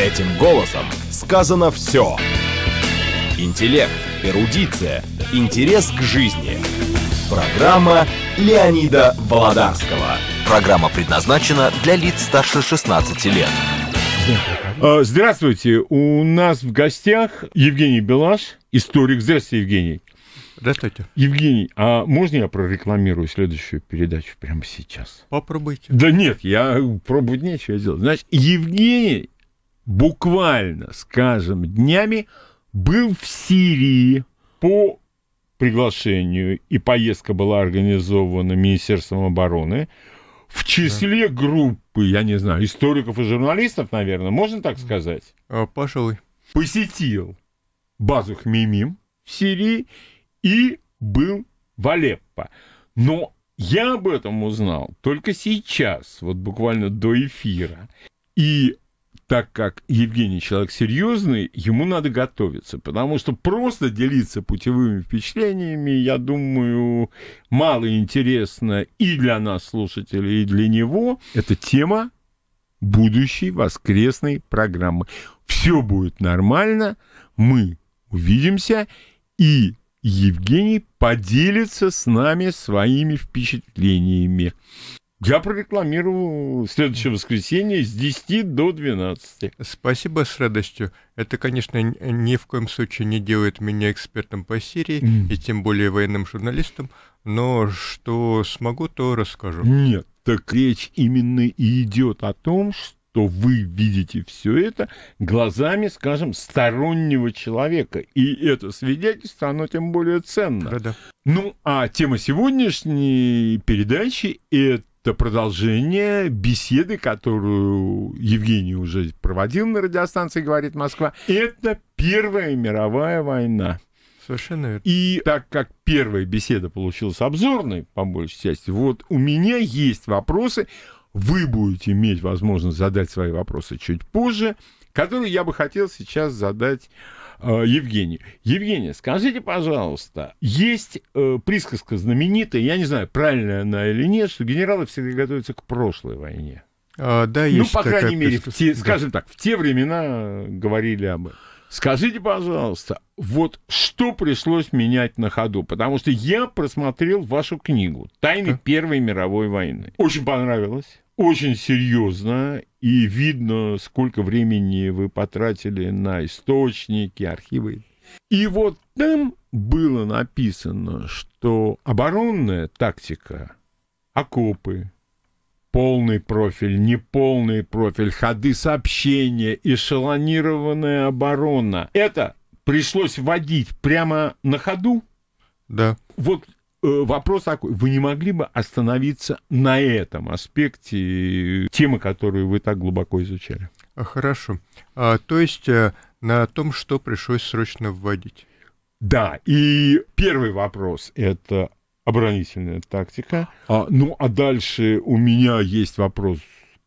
Этим голосом сказано все. Интеллект, эрудиция, интерес к жизни. Программа Леонида Володарского. Программа предназначена для лиц старше 16 лет. А, здравствуйте, у нас в гостях Евгений Белаш, историк. Здравствуйте, Евгений. Здравствуйте. Евгений, а можно я прорекламирую следующую передачу прямо сейчас? Попробуйте. Да нет, я пробовать нечего делать. Значит, Евгений буквально, скажем, днями был в Сирии по приглашению, и поездка была организована Министерством обороны, в числе да. группы, я не знаю, историков и журналистов, наверное, можно так сказать? А, пожалуй. Посетил базу Хмимим в Сирии и был в Алеппо. Но я об этом узнал только сейчас, вот буквально до эфира. И так как Евгений человек серьезный, ему надо готовиться, потому что просто делиться путевыми впечатлениями, я думаю, мало интересно и для нас, слушателей, и для него. Это тема будущей воскресной программы. Все будет нормально, мы увидимся, и Евгений поделится с нами своими впечатлениями. Я прорекламирую следующее воскресенье с 10 до 12. Спасибо, с радостью. Это, конечно, ни в коем случае не делает меня экспертом по Сирии, mm. и тем более военным журналистом, но что смогу, то расскажу. Нет, так речь именно и идет о том, что вы видите все это глазами, скажем, стороннего человека. И это свидетельство, оно тем более ценно. да Ну, а тема сегодняшней передачи – это это продолжение беседы, которую Евгений уже проводил на радиостанции «Говорит Москва». Это Первая мировая война. Совершенно верно. И так как первая беседа получилась обзорной, по большей части, вот у меня есть вопросы, вы будете иметь возможность задать свои вопросы чуть позже, которые я бы хотел сейчас задать Э, Евгению. Евгений, скажите, пожалуйста, есть э, присказка знаменитая, я не знаю, правильная она или нет, что генералы всегда готовятся к прошлой войне. А, да, ну, есть ну, по такая крайней мере, в те, да. скажем так, в те времена э, говорили об этом. Скажите, пожалуйста, вот что пришлось менять на ходу? Потому что я просмотрел вашу книгу «Тайны да. Первой мировой войны». Очень понравилось очень серьезно и видно, сколько времени вы потратили на источники, архивы. И вот там было написано, что оборонная тактика, окопы, полный профиль, неполный профиль, ходы сообщения, эшелонированная оборона. Это пришлось вводить прямо на ходу? Да. Вот Э, вопрос такой. Вы не могли бы остановиться на этом аспекте э, темы, которую вы так глубоко изучали? А, хорошо. А, то есть э, на том, что пришлось срочно вводить. Да, и первый вопрос – это оборонительная тактика. А, ну, а дальше у меня есть вопрос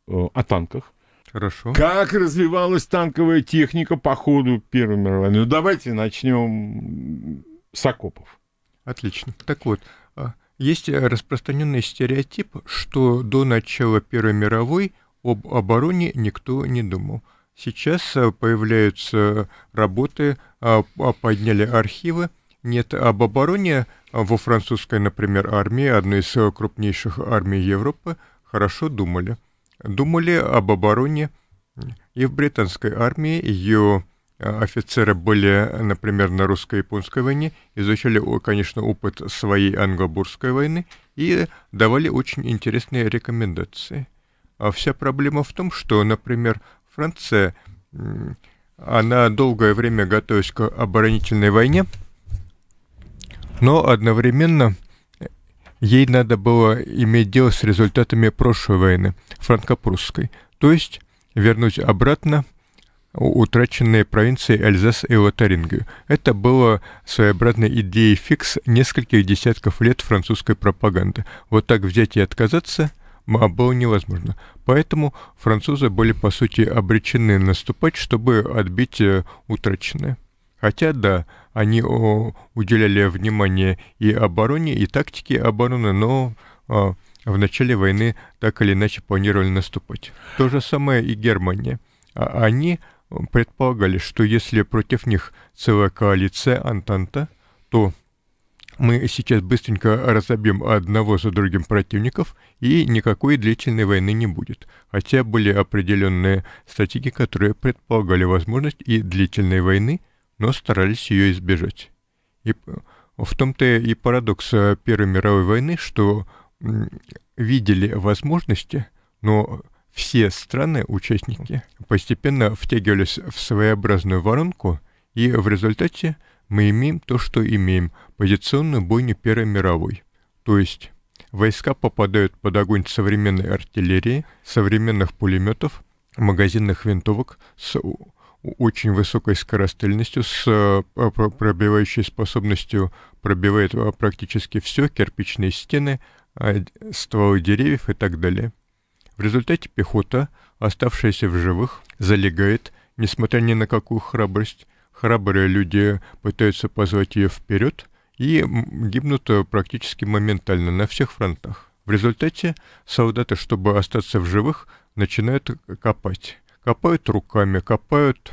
э, о танках. Хорошо. Как развивалась танковая техника по ходу Первой мировой войны? Ну, давайте начнем с окопов. Отлично. Так вот, а, есть распространенный стереотип, что до начала Первой мировой об обороне никто не думал. Сейчас а, появляются работы, а, подняли архивы. Нет, об обороне во французской, например, армии, одной из крупнейших армий Европы, хорошо думали. Думали об обороне и в британской армии, ее офицеры были, например, на русско-японской войне, изучали, конечно, опыт своей англобургской войны и давали очень интересные рекомендации. А вся проблема в том, что, например, Франция, она долгое время готовилась к оборонительной войне, но одновременно э, ей надо было иметь дело с результатами прошлой войны, франко-прусской, то есть вернуть обратно – утраченные провинции Эльзас и Лотарингию. Это было своеобразной идеей фикс нескольких десятков лет французской пропаганды. Вот так взять и отказаться было невозможно. Поэтому французы были, по сути, обречены наступать, чтобы отбить э, утраченное. Хотя, да, они о, уделяли внимание и обороне, и тактике обороны, но о, а, в начале войны так или иначе планировали наступать. То же самое и Германия. А они предполагали, что если против них целая коалиция Антанта, то мы сейчас быстренько разобьем одного за другим противников, и никакой длительной войны не будет. Хотя были определенные стратегии, которые предполагали возможность и длительной войны, но старались ее избежать. И в том-то и парадокс э, Первой мировой войны, что видели возможности, но все страны, участники, постепенно втягивались в своеобразную воронку, и в результате мы имеем то, что имеем, позиционную бойню Первой мировой. То есть войска попадают под огонь современной артиллерии, современных пулеметов, магазинных винтовок с очень высокой скорострельностью, с э, пробивающей способностью, пробивает э, практически все, кирпичные стены, а, стволы деревьев и так далее. В результате пехота, оставшаяся в живых, залегает, несмотря ни на какую храбрость. Храбрые люди пытаются позвать ее вперед и гибнут э, практически моментально на всех фронтах. В результате солдаты, чтобы остаться в живых, начинают копать. Копают руками, копают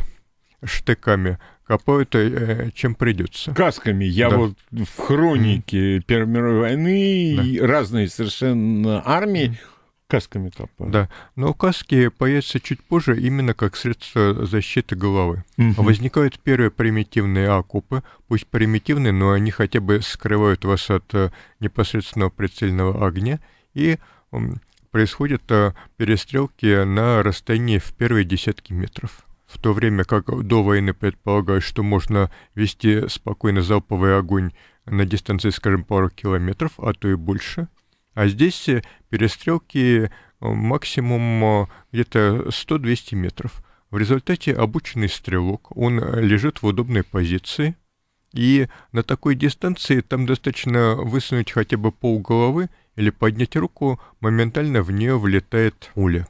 штыками, копают э, э чем придется. Касками. Я да. вот в хронике mm. Первой мировой войны да. разные совершенно армии mm касками капают. Да, но каски появятся чуть позже именно как средство защиты головы. Угу. Возникают первые примитивные окопы, пусть примитивные, но они хотя бы скрывают вас от э, непосредственного прицельного огня, и происходят э, перестрелки на расстоянии в первые десятки метров. В то время как до войны предполагают, что можно вести спокойно залповый огонь на дистанции, скажем, пару километров, а то и больше – а здесь э, перестрелки э, максимум э, где-то 100-200 метров. В результате обученный стрелок, он лежит в удобной позиции, и на такой дистанции там достаточно высунуть хотя бы пол головы или поднять руку, моментально в нее влетает пуля.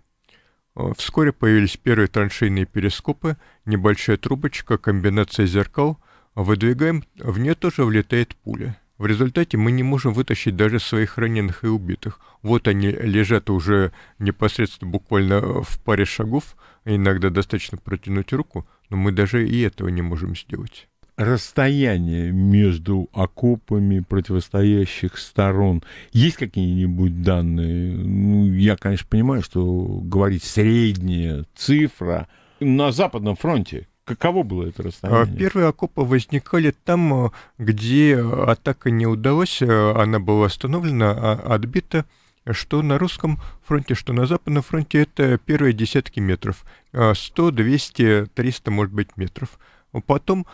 Вскоре появились первые траншейные перископы, небольшая трубочка, комбинация зеркал. Выдвигаем, в нее тоже влетает пуля. В результате мы не можем вытащить даже своих раненых и убитых. Вот они лежат уже непосредственно буквально э, в паре шагов, иногда достаточно протянуть руку, но мы даже и этого не можем сделать. Расстояние между окопами противостоящих сторон. Есть какие-нибудь данные? Ну, я, конечно, понимаю, что говорить средняя цифра на Западном фронте, Каково было это а, расстояние? Первые окопы возникали там, а, где а, атака не удалась, она была остановлена, отбита что на русском фронте, что на западном фронте это первые десятки метров. 100, 200, 300, может быть, метров. Потом,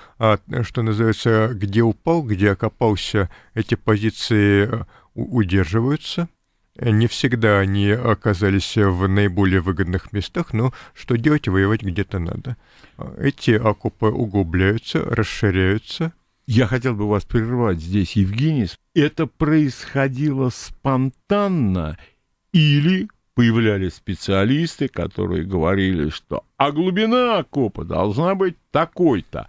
что называется, где упал, где окопался, эти позиции удерживаются. Не всегда они оказались в наиболее выгодных местах, но что делать, воевать где-то надо. Эти окопы углубляются, расширяются. Я хотел бы вас прервать здесь, Евгений. Это происходило спонтанно или появлялись специалисты, которые говорили, что а глубина окопа должна быть такой-то,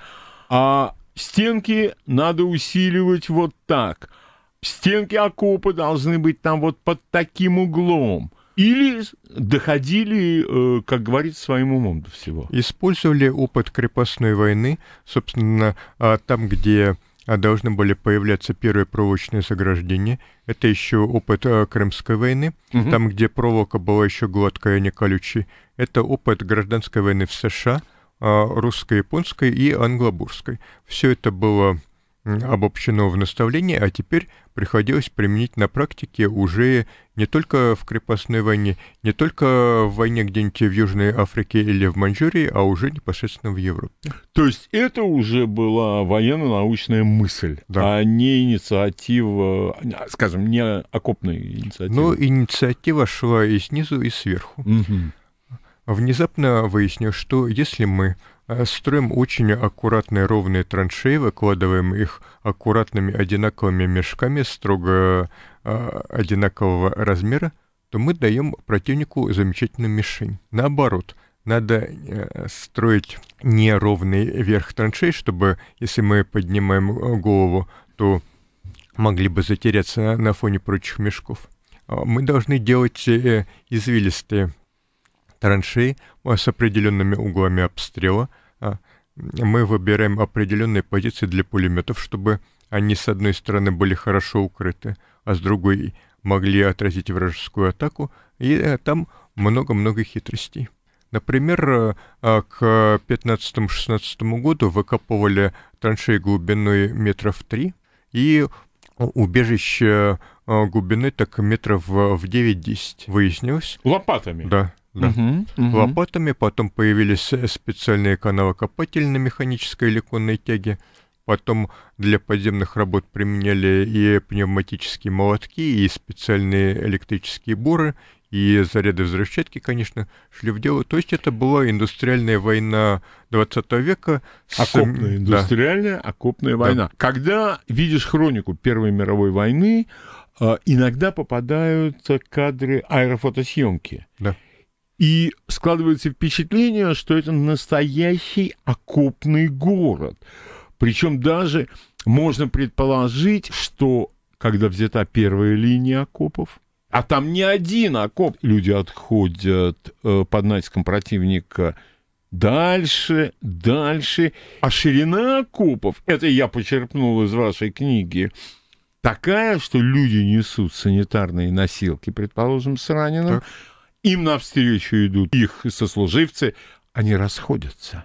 а стенки надо усиливать вот так – Стенки окопа должны быть там вот под таким углом. Или доходили, э, как говорится, своим умом до всего. Использовали опыт крепостной войны, собственно, а там, где а, должны были появляться первые проволочные заграждения. Это еще опыт э, Крымской войны, угу. там, где проволока была еще гладкая, а не колючей. Это опыт гражданской войны в США, а, русско-японской и англобурской. Все это было обобщено в наставлении, а теперь приходилось применить на практике уже не только в крепостной войне, не только в войне где-нибудь в Южной Африке или в Маньчжурии, а уже непосредственно в Европе. То есть это уже была военно-научная мысль, да. а не инициатива, скажем, не окопная инициатива. Но инициатива шла и снизу, и сверху. Угу. Внезапно выяснилось, что если мы а Строим очень аккуратные ровные траншеи, выкладываем их аккуратными одинаковыми мешками строго э, одинакового размера, то мы даем противнику замечательную мишень. Наоборот, надо э, строить неровный верх траншей, чтобы если мы поднимаем э, голову, то могли бы затеряться на фоне прочих мешков. А мы должны делать э, извилистые траншей э, с определенными углами обстрела. А, мы выбираем определенные позиции для пулеметов, чтобы они с одной стороны были хорошо укрыты, а с другой могли отразить вражескую атаку, и э, там много-много хитростей. Например, э, а, к 15-16 году выкапывали траншеи глубиной метров 3 и убежище глубины так метров в 9-10 выяснилось. Лопатами? Да да, угу, лопатами, потом появились э, специальные канавокопательные копатель на механической или конной тяге, потом для подземных работ применяли и пневматические молотки, и специальные электрические буры, и заряды взрывчатки, конечно, шли в дело. То есть это была индустриальная война 20 века. С... Окопная индустриальная, да. окопная война. Да. Когда видишь хронику Первой мировой войны, э, иногда попадают кадры аэрофотосъемки. Да. И складывается впечатление, что это настоящий окопный город. Причем даже можно предположить, что когда взята первая линия окопов, а там не один окоп, люди отходят э, под натиском противника дальше, дальше. А ширина окопов, это я почерпнул из вашей книги, такая, что люди несут санитарные носилки, предположим, с раненым. Так им навстречу идут их сослуживцы. Они расходятся,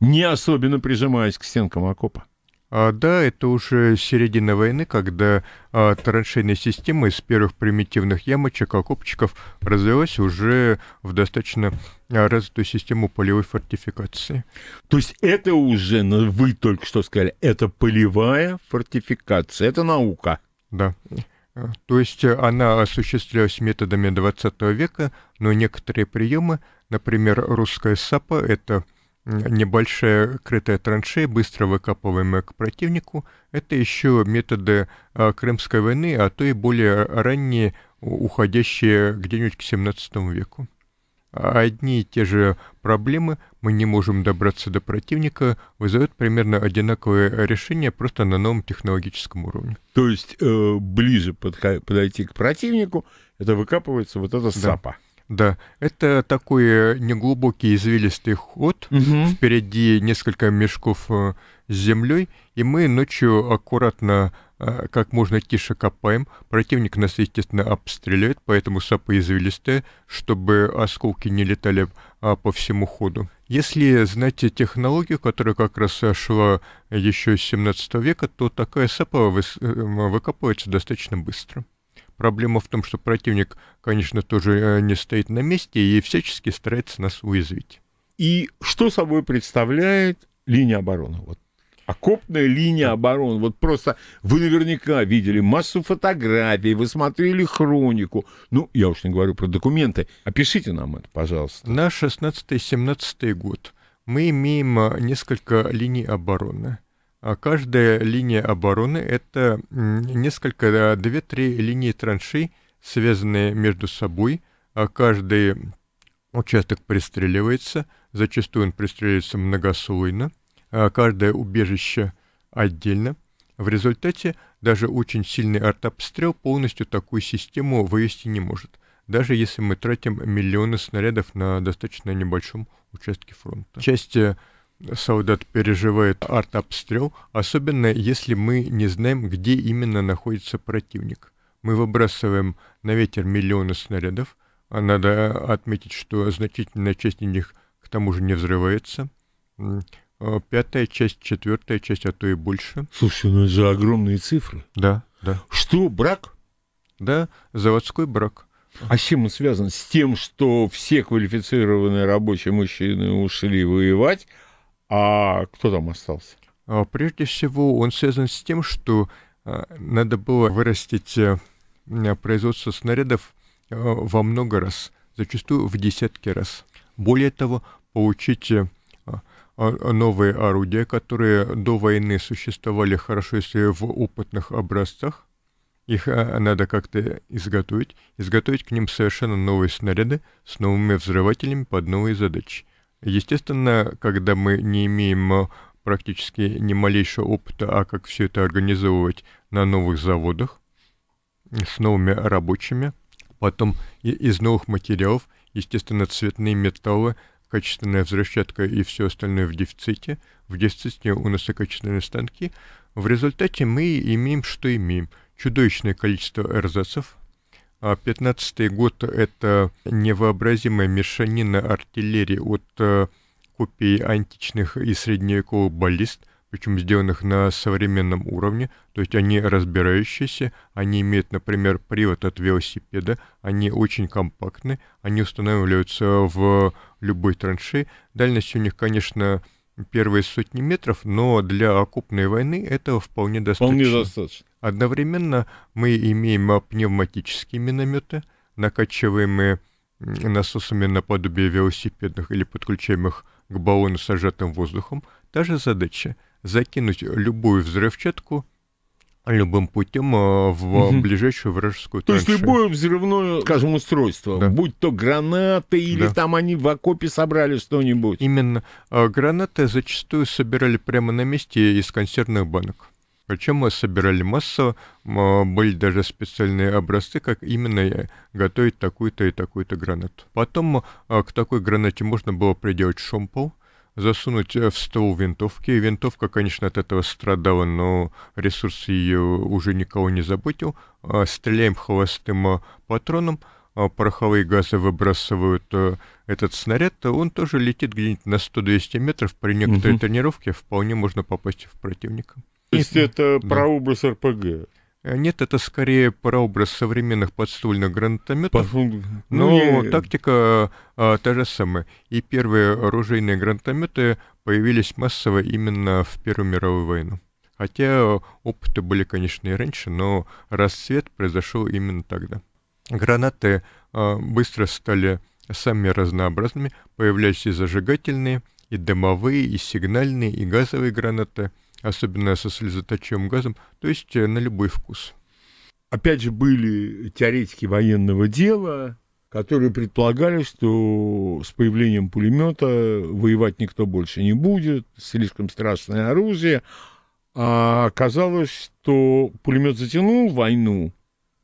не особенно прижимаясь к стенкам окопа. А, да, это уже середина войны, когда а, траншейная система из первых примитивных ямочек, окопчиков развилась уже в достаточно а, развитую систему полевой фортификации. То есть это уже, ну, вы только что сказали, это полевая фортификация, это наука. Да. Э, то есть э, она осуществлялась методами XX века, но некоторые приемы, например, русская САПа, это небольшая крытая траншея, быстро выкапываемая к противнику, это еще методы э, Крымской войны, а то и более ранние, уходящие где-нибудь к XVII веку одни и те же проблемы, мы не можем добраться до противника, вызывают примерно одинаковое решение просто на новом технологическом уровне. То есть э, ближе подойти к противнику, это выкапывается вот эта сапа. Да. да, это такой э, неглубокий извилистый ход, угу. впереди несколько мешков э, с землей, и мы ночью аккуратно Э, как можно тише копаем. Противник нас, естественно, обстреливает, поэтому сапы извилистая, чтобы осколки не летали а, по всему ходу. Если знаете технологию, которая как раз шла еще с 17 века, то такая сапа вы, э, достаточно быстро. Проблема в том, что противник, конечно, тоже э, не стоит на месте и всячески старается нас уязвить. И что собой представляет линия обороны? Вот окопная линия обороны. Вот просто вы наверняка видели массу фотографий, вы смотрели хронику. Ну, я уж не говорю про документы. Опишите нам это, пожалуйста. На 16-17 год мы имеем а, несколько линий обороны. А Каждая линия обороны — это несколько, две-три линии траншей, связанные между собой. А Каждый участок пристреливается, зачастую он пристреливается многослойно. Э, каждое убежище отдельно. В результате даже очень сильный артобстрел полностью такую систему вывести не может, даже если мы тратим миллионы снарядов на достаточно небольшом участке фронта. Часть э, солдат переживает артобстрел, особенно если мы не знаем, где именно находится противник. Мы выбрасываем на ветер миллионы снарядов, а надо отметить, что значительная часть из них к тому же не взрывается. Э, пятая часть, четвертая часть, а то и больше. Слушай, ну это же огромные цифры. Да, да. Что, брак? Да, заводской брак. А с чем он связан? С тем, что все квалифицированные рабочие мужчины ушли воевать, а кто там остался? А прежде всего, он связан с тем, что э, надо было вырастить э, производство снарядов во много раз, зачастую в десятки раз. Более того, получить новые орудия, которые до войны существовали хорошо, если в опытных образцах. Их э, надо как-то изготовить, изготовить к ним совершенно новые снаряды с новыми взрывателями под новые задачи. Естественно, когда мы не имеем э, практически ни малейшего опыта, а как все это организовывать на новых заводах, с новыми рабочими, потом из новых материалов, естественно, цветные металлы, качественная взрывчатка и все остальное в дефиците, в дефиците у нас и качественные станки, в результате мы имеем, что имеем. Чудовищное количество эрзацев. 15-й а год – это невообразимая мешанина артиллерии от э, копий античных и средневековых баллист, причем сделанных на современном уровне, то есть они разбирающиеся, они имеют, например, привод от велосипеда, они очень компактны, они устанавливаются в любой траншеи. Дальность у них, конечно, первые сотни метров, но для окопной войны этого вполне достаточно. Вполне достаточно. Одновременно мы имеем пневматические минометы, накачиваемые насосами наподобие велосипедных или подключаемых к баллону с сжатым воздухом. Та же задача – закинуть любую взрывчатку любым путем э, в угу. ближайшую вражескую траншею. То есть любое взрывное, скажем, устройство, да. будь то гранаты или да. там они в окопе собрали что-нибудь. Именно. А гранаты зачастую собирали прямо на месте из консервных банок. Причем мы собирали массу, а, были даже специальные образцы, как именно э, готовить такую-то и такую-то гранату. Потом а, к такой гранате можно было приделать шомпол, засунуть э, в ствол винтовки. Винтовка, конечно, от этого страдала, но ресурс ее уже никого не заботил. А стреляем холостым э, патроном, а пороховые газы выбрасывают э, этот снаряд, он тоже летит где-нибудь на 100-200 метров. При некоторой угу. тренировке вполне можно попасть в противника. То есть это, это да. прообраз РПГ? Э, нет, это скорее прообраз современных подствольных гранатометов. Пошел... Но ну не... Ну, тактика а, та же самая. И первые оружейные гранатометы появились массово именно в Первую мировую войну. Хотя э, опыты были, конечно, и раньше, но расцвет произошел именно тогда. Гранаты а, быстро стали самыми разнообразными, появлялись и зажигательные, и дымовые, и сигнальные, и газовые гранаты – особенно со слезоточивым газом, то есть э, на любой вкус. Опять же, были теоретики военного дела, которые предполагали, что с появлением пулемета воевать никто больше не будет, слишком страшное оружие. А оказалось, что пулемет затянул войну.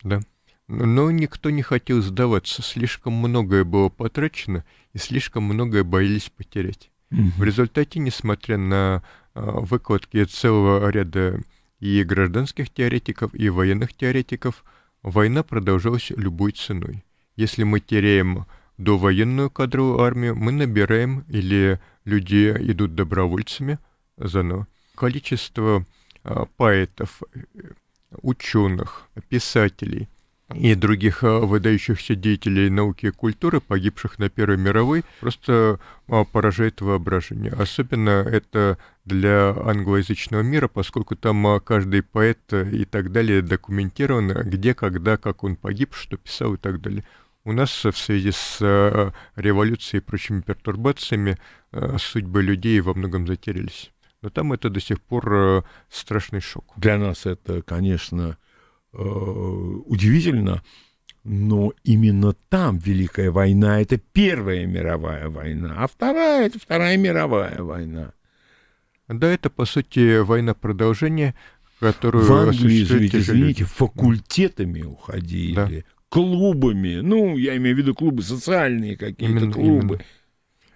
Да. Но никто не хотел сдаваться, слишком многое было потрачено и слишком многое боялись потерять. Mm -hmm. В результате, несмотря на а, выкладки целого ряда и гражданских теоретиков, и военных теоретиков, война продолжалась любой ценой. Если мы теряем довоенную кадровую армию, мы набираем или люди идут добровольцами заново. Количество а, поэтов, ученых, писателей и других а, выдающихся деятелей науки и культуры, погибших на Первой мировой, просто поражает воображение. Особенно это для англоязычного мира, поскольку там а, каждый поэт э, и так далее документирован, э, где, когда, как он погиб, что писал и так далее. У нас э, в связи с революцией и прочими пертурбациями судьбы людей во многом затерялись. Но там это до сих пор страшный шок. Для нас это, конечно, удивительно, но именно там Великая война – это Первая мировая война, а Вторая – это Вторая мировая война. Да, это, по сути, война продолжения, которую... В Англии же извините, факультетами уходили, да. клубами, ну, я имею в виду клубы, социальные какие-то клубы. Именно.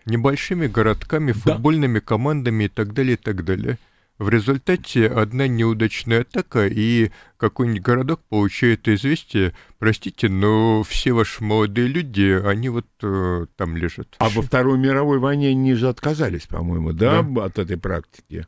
Небольшими городками, футбольными да. командами и так далее, и так далее. В результате одна неудачная атака, и какой-нибудь городок получает известие, простите, но все ваши молодые люди, они вот э, там лежат. А во Второй мировой войне они же отказались, по-моему, да, да, от этой практики?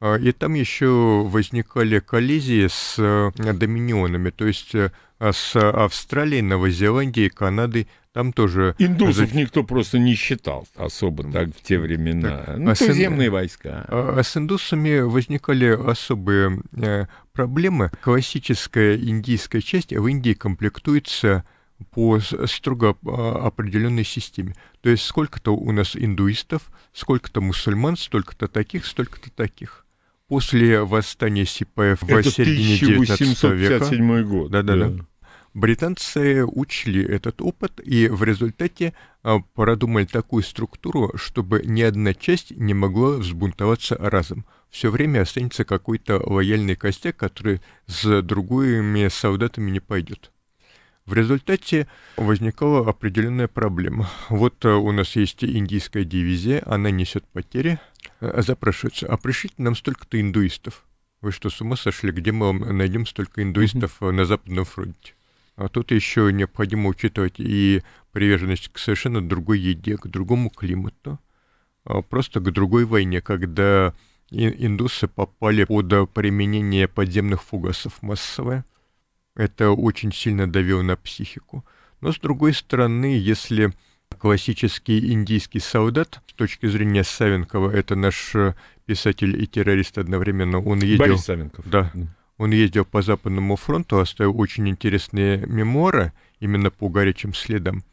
А, и там еще возникали коллизии с э, доминионами, то есть э, а с Новой Зеландии, Канады, там тоже... Индусов никто просто не считал особо так в те времена. Так, ну, а туземные с... войска. А, а с индусами возникали особые э, проблемы. Классическая индийская часть в Индии комплектуется по строго а, определенной системе. То есть сколько-то у нас индуистов, сколько-то мусульман, столько-то таких, столько-то таких. После восстания Сипаев в середине 19 века... 1857 год. Да-да-да. Британцы учли этот опыт и в результате а, продумали такую структуру, чтобы ни одна часть не могла взбунтоваться разом. Все время останется какой-то лояльный костяк, который с другими солдатами не пойдет. В результате возникала определенная проблема. Вот а, у нас есть индийская дивизия, она несет потери. А, запрашивается, а пришлите нам столько-то индуистов. Вы что, с ума сошли? Где мы найдем столько индуистов mm-hmm. на Западном фронте? А Тут еще необходимо учитывать и приверженность к совершенно другой еде, к другому климату, а просто к другой войне, когда индусы попали под применение подземных фугасов массовое. Это очень сильно давило на психику. Но с другой стороны, если классический индийский солдат, с точки зрения Савенкова, это наш писатель и террорист одновременно, он ездил... Борис Савенков. Да. Mm он ездил по Западному фронту, оставил очень интересные мемуары именно по горячим следам.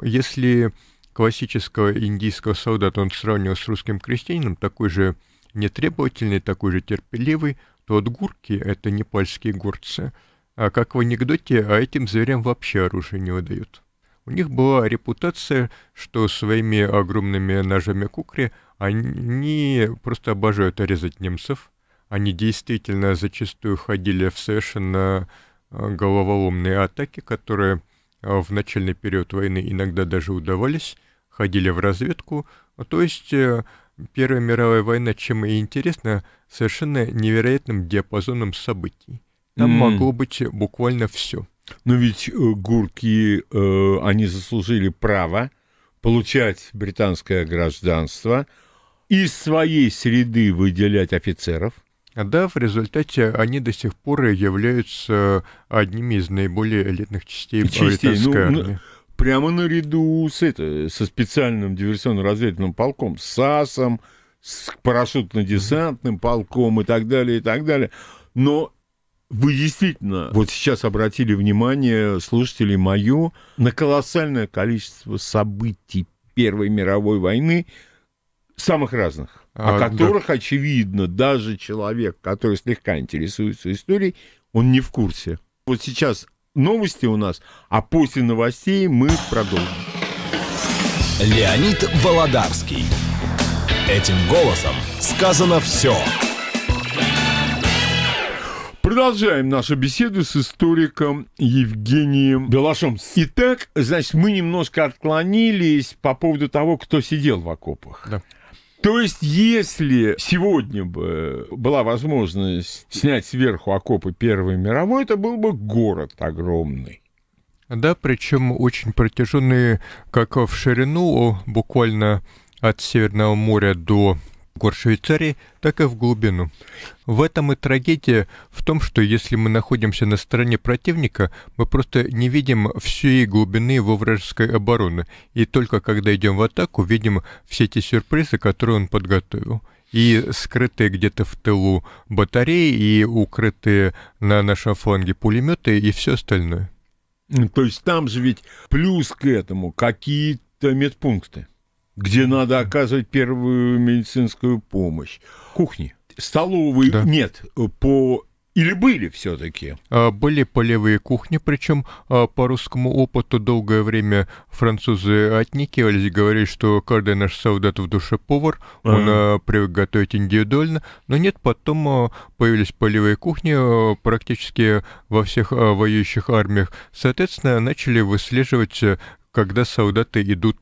Если классического индийского солдата он сравнивал с русским крестьянином, такой же нетребовательный, такой же терпеливый, то от гурки это непальские горцы. А как в анекдоте, а этим зверям вообще оружие не выдают. У них была репутация, что своими огромными ножами кукри они просто обожают резать немцев, они действительно зачастую ходили в совершенно э, головоломные атаки, которые э, в начальный период войны иногда даже удавались, ходили в разведку. То есть э, Первая мировая война чем и интересна, совершенно невероятным диапазоном событий. Там mm. могло быть буквально все. Но ведь гурки, они заслужили право получать британское гражданство, из своей среды выделять офицеров – да, в результате они до сих пор являются одними из наиболее элитных частей, частей британской ну, ну, армии. Прямо наряду с это, со специальным диверсионно-разведывательным полком, с САСом, с парашютно-десантным полком и так далее, и так далее. Но вы действительно вот сейчас обратили внимание слушателей мою на колоссальное количество событий Первой мировой войны, самых разных а, о которых, да. очевидно, даже человек, который слегка интересуется историей, он не в курсе. Вот сейчас новости у нас, а после новостей мы продолжим. Леонид Володарский. Этим голосом сказано все. Продолжаем нашу беседу с историком Евгением Белашом. Итак, значит, мы немножко отклонились по поводу того, кто сидел в окопах. Да. То есть, если сегодня бы была возможность снять сверху окопы Первой мировой, это был бы город огромный. Да, причем очень протяженные, как в ширину, буквально от Северного моря до гор Швейцарии, так и в глубину. В этом и трагедия в том, что если мы находимся на стороне противника, мы просто не видим всей глубины его вражеской обороны, и только когда идем в атаку, видим все эти сюрпризы, которые он подготовил и скрытые где-то в тылу батареи, и укрытые на нашем фланге пулеметы и все остальное. То есть там же ведь плюс к этому какие-то медпункты где надо оказывать первую медицинскую помощь. Кухни. Столовые да. нет. По или были все-таки? А, были полевые кухни, причем а, по русскому опыту долгое время французы отникивались, говорили, что каждый наш солдат в душе повар, он а -а -а. привык готовить индивидуально, но нет, потом а, появились полевые кухни практически во всех воюющих армиях. Соответственно, начали выслеживать когда солдаты идут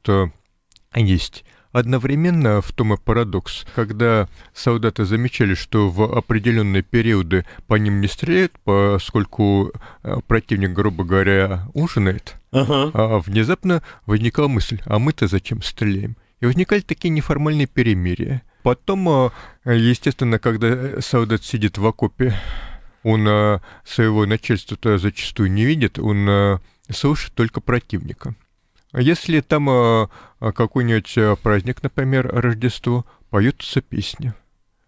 есть. Одновременно в том и парадокс, когда солдаты замечали, что в определенные периоды по ним не стреляют, поскольку э, противник, грубо говоря, ужинает, ага. а внезапно возникала мысль, а мы-то зачем стреляем? И возникали такие неформальные перемирия. Потом, э, естественно, когда э, солдат сидит в окопе, он своего начальства зачастую не видит, он слышит только противника. А Если там э, э, какой-нибудь э, праздник, например, Рождество, поются песни.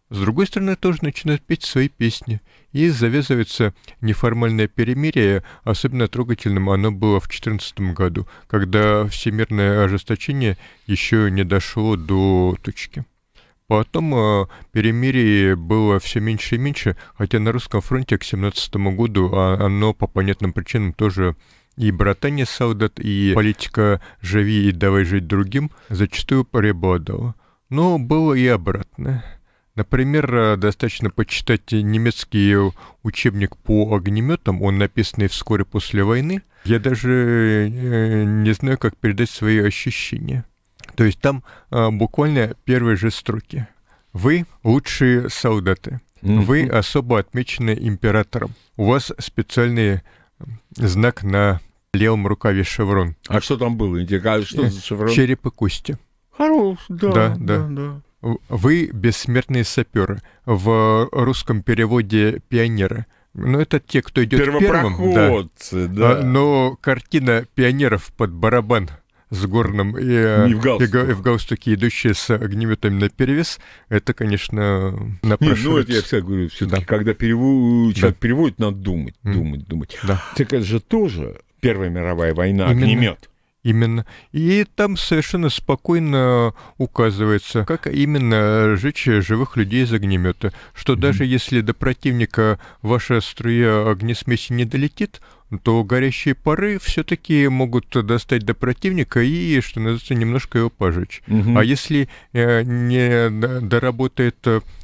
С другой стороны, тоже начинают петь свои песни. И завязывается неформальное перемирие, особенно трогательным оно было в 2014 году, когда всемирное ожесточение еще не дошло до точки. Потом э, перемирие было все меньше и меньше, хотя на русском фронте к 17 году а оно по понятным причинам тоже и братане солдат, и политика «живи и давай жить другим» зачастую прибодала. Но было и обратное. Например, достаточно почитать немецкий учебник по огнеметам, он написанный вскоре после войны. Я даже э, не знаю, как передать свои ощущения. То есть там э, буквально первые же строки. Вы лучшие солдаты. Вы особо отмечены императором. У вас специальный знак на левом рукаве шеврон. А что там было? Интересно, э, что за шеврон? Череп и кости. Хорош, да, да, да. да, да. Вы бессмертные саперы. В русском переводе пионеры. Ну, это те, кто идет первым. Да. А, да. Но картина пионеров под барабан с горным и, э, и, в галстуке. и в галстуке, идущие с огнеметами на перевес, это, конечно, напрашивается. Не, ну, это я всегда говорю, все да. когда перевод, человек да. переводит, надо думать, mm. думать, думать. Да. Так это же тоже Первая мировая война, Именно... огнемет. Именно. И там совершенно спокойно указывается, как именно жечь живых людей из огнемета. Что mm-hmm. даже если до противника ваша струя огнесмеси не долетит, то горящие пары все-таки могут достать до противника и, что называется, немножко его пожечь. Угу. А если э, не доработает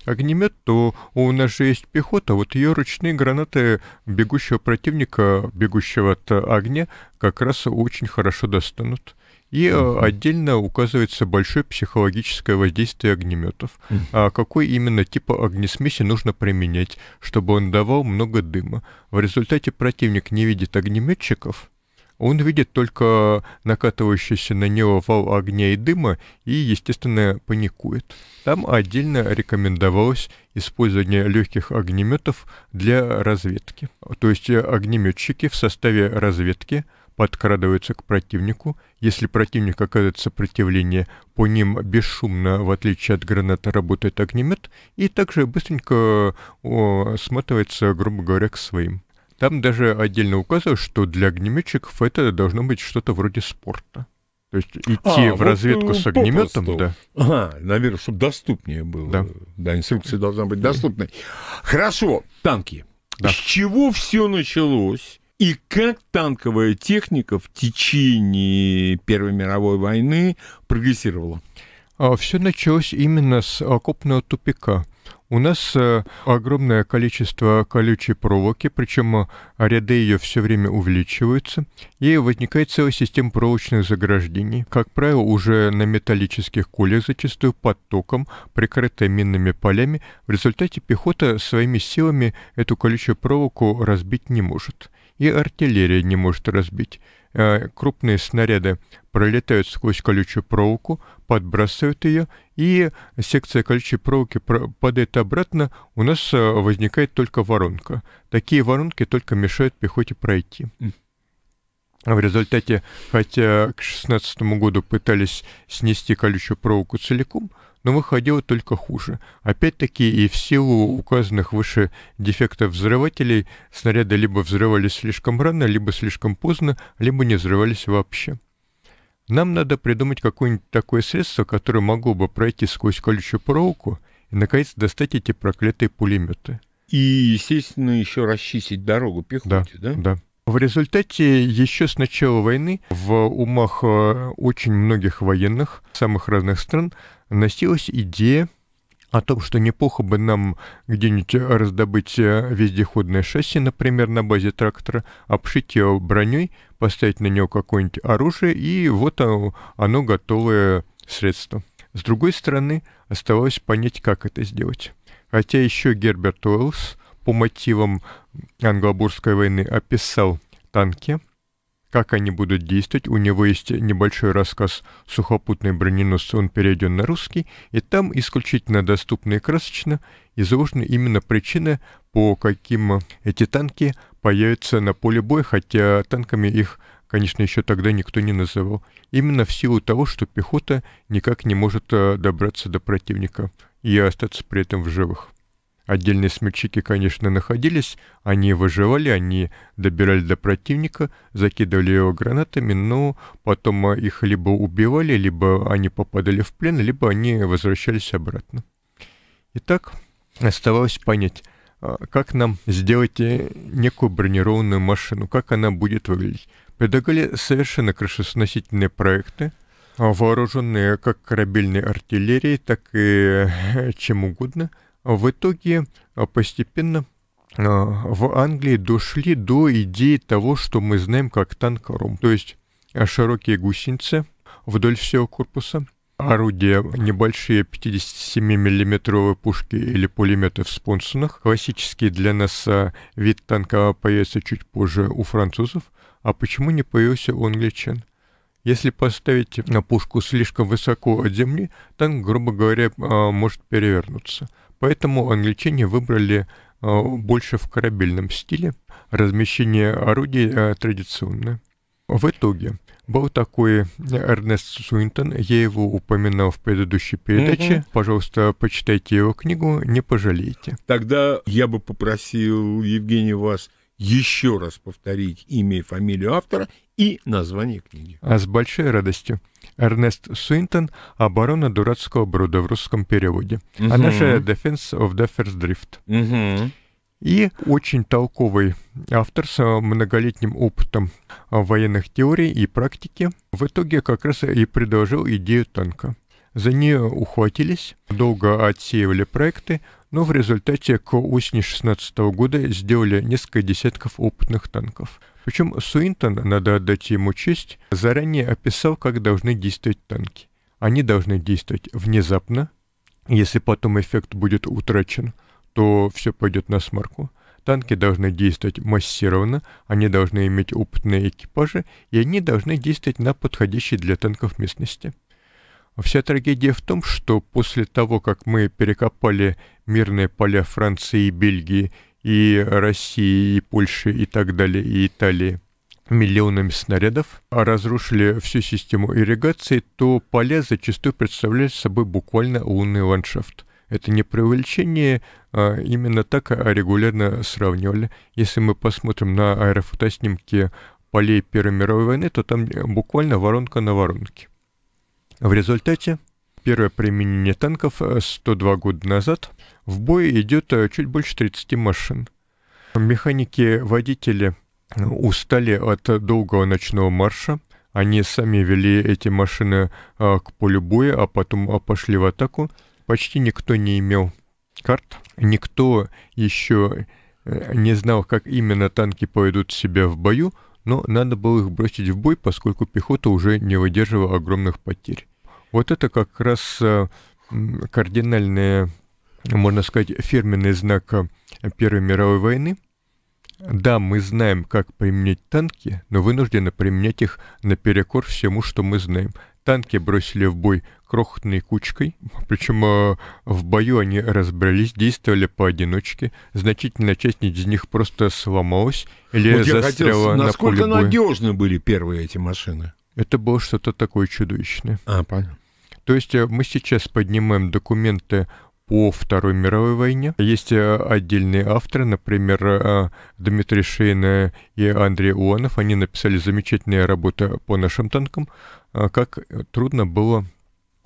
огнемет, то у нас же есть пехота, вот ее ручные гранаты бегущего противника, бегущего от огня, как раз очень хорошо достанут. И э, отдельно указывается большое психологическое воздействие огнеметов. А какой именно типа огнесмеси нужно применять, чтобы он давал много дыма. В результате противник не видит огнеметчиков, он видит только накатывающийся на него вал огня и дыма и, естественно, паникует. Там отдельно рекомендовалось использование легких огнеметов для разведки. То есть огнеметчики в составе разведки – подкрадываются к противнику. Если противник оказывает сопротивление, по ним бесшумно, в отличие от граната, работает огнемет и также быстренько о, сматывается, грубо говоря, к своим. Там даже отдельно указывают, что для огнеметчиков это должно быть что-то вроде спорта. То есть идти а, в вот разведку э, с огнеметом, да. Ага, наверное, чтобы доступнее было. Да, да инструкция должна быть доступной. Хорошо, танки. Да. С чего все началось? и как танковая техника в течение Первой мировой войны прогрессировала? А, все началось именно с окопного тупика. У нас э, огромное количество колючей проволоки, причем э, ряды ее все время увеличиваются, и возникает целая система проволочных заграждений, как правило, уже на металлических кулях, зачастую под током, прикрытая минными полями. В результате пехота своими силами эту колючую проволоку разбить не может и артиллерия не может разбить. Э, крупные снаряды пролетают сквозь колючую проволоку, подбрасывают ее, и секция колючей проволоки падает обратно, у нас э, возникает только воронка. Такие воронки только мешают пехоте пройти. В результате, хотя к 16 году пытались снести колючую проволоку целиком, но выходило только хуже. Опять-таки и в силу указанных выше дефектов взрывателей снаряды либо взрывались слишком рано, либо слишком поздно, либо не взрывались вообще. Нам надо придумать какое-нибудь такое средство, которое могло бы пройти сквозь колючую проволоку и, наконец, достать эти проклятые пулеметы. И, естественно, еще расчистить дорогу пехоте, да? Да, да. В результате еще с начала войны в умах э, очень многих военных самых разных стран носилась идея о том, что неплохо бы нам где-нибудь раздобыть э, вездеходное шасси, например, на базе трактора, обшить его броней, поставить на него какое-нибудь оружие, и вот оно, оно готовое средство. С другой стороны, оставалось понять, как это сделать. Хотя еще Герберт Уэллс по мотивам англобурской войны описал танки – как они будут действовать. У него есть небольшой рассказ «Сухопутный броненосец», он переведен на русский, и там исключительно доступно и красочно изложены именно причины, по каким эти танки появятся на поле боя, хотя танками их, конечно, еще тогда никто не называл. Именно в силу того, что пехота никак не может э, добраться до противника и остаться при этом в живых. Отдельные смельчаки, конечно, находились, они выживали, они добирали до противника, закидывали его гранатами, но потом а, их либо убивали, либо они попадали в плен, либо они возвращались обратно. Итак, оставалось понять, а, как нам сделать э, некую бронированную машину, как она будет выглядеть. Предлагали совершенно крышесносительные проекты, а, вооруженные как корабельной артиллерией, так и э, чем угодно – в итоге э, постепенно э, в Англии дошли до идеи того, что мы знаем как танкорум, то есть э, широкие гусеницы вдоль всего корпуса, орудия небольшие 57-миллиметровые пушки или пулеметы в спонсонах. Классический для нас вид танка появится чуть позже у французов. А почему не появился у англичан? Если поставить пушку слишком высоко от земли, танк, грубо говоря, может перевернуться – Поэтому англичане выбрали э, больше в корабельном стиле, размещение орудий э, традиционное. В итоге был такой э, Эрнест Суинтон, я его упоминал в предыдущей передаче. Угу. Пожалуйста, почитайте его книгу, не пожалейте. Тогда я бы попросил, Евгений, вас еще раз повторить имя и фамилию автора и название книги. А с большой радостью. Эрнест Суинтон «Оборона дурацкого брода» в русском переводе. Угу. Она же «Defense of the First Drift». Угу. И очень толковый автор с многолетним опытом военных теорий и практики в итоге как раз и предложил идею танка. За нее ухватились, долго отсеивали проекты, но в результате ко осени 16 года сделали несколько десятков опытных танков. Причем Суинтон, надо отдать ему честь, заранее описал, как должны действовать танки. Они должны действовать внезапно, если потом эффект будет утрачен, то все пойдет на смарку. Танки должны действовать массированно, они должны иметь опытные экипажи, и они должны действовать на подходящей для танков местности. Вся трагедия в том, что после того, как мы перекопали мирные поля Франции и Бельгии, и России, и Польши, и так далее, и Италии, миллионами снарядов, а разрушили всю систему ирригации, то поля зачастую представляют собой буквально лунный ландшафт. Это не преувеличение, а именно так регулярно сравнивали. Если мы посмотрим на аэрофотоснимки полей Первой мировой войны, то там буквально воронка на воронке. В результате первое применение танков 102 э, года назад в бой идет э, чуть больше 30 машин. Механики-водители э, устали от долгого ночного марша. Они сами вели эти машины к полю боя, а потом пошли в атаку. Почти никто не имел карт. Никто еще не знал, как именно танки поведут себя в бою но надо было их бросить в бой, поскольку пехота уже не выдерживала огромных потерь. Вот это как раз э, кардинальный, можно сказать, фирменный знак э, Первой мировой войны. Да, мы знаем, как применять танки, но вынуждены применять их наперекор всему, что мы знаем. Танки бросили в бой крохотной кучкой, причем э, в бою они разбрались, действовали поодиночке. Значительная часть из них просто сломалась или вот застряла хотел, на Насколько поле боя. надежны были первые эти машины? Это было что-то такое чудовищное. А, понятно. То есть э, мы сейчас поднимаем документы по Второй мировой войне. Есть э, отдельные авторы, например, э, Дмитрий Шейна и Андрей Уанов. Они написали замечательные работы по нашим танкам. А, как трудно было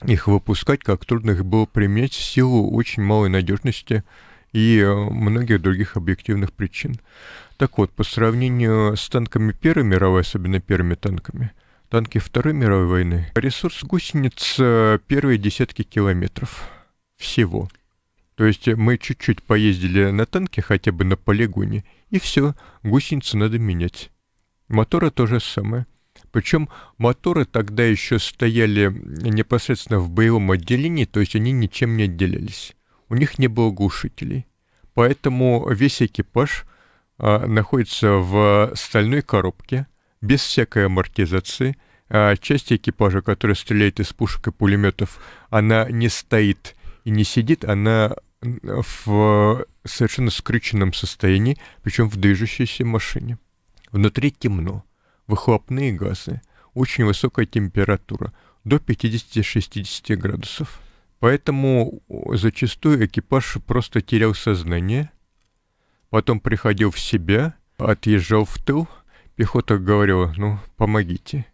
их выпускать, как трудно их было применять в силу очень малой надежности и э, многих других объективных причин. Так вот, по сравнению с танками Первой мировой, особенно первыми танками, танки Второй мировой войны, ресурс гусениц э, первые десятки километров всего. То есть э, мы чуть-чуть поездили на танке, хотя бы на полигоне, и все, гусеницы надо менять. Мотора то же самое – причем моторы тогда еще стояли непосредственно в боевом отделении, то есть они ничем не отделялись. У них не было глушителей. Поэтому весь экипаж а, находится в стальной коробке, без всякой амортизации. А часть экипажа, которая стреляет из пушек и пулеметов, она не стоит и не сидит, она в совершенно скрюченном состоянии, причем в движущейся машине. Внутри темно выхлопные газы, очень высокая температура, до 50-60 градусов. Поэтому зачастую экипаж просто терял сознание, потом приходил в себя, отъезжал в тыл, пехота говорила, ну, помогите.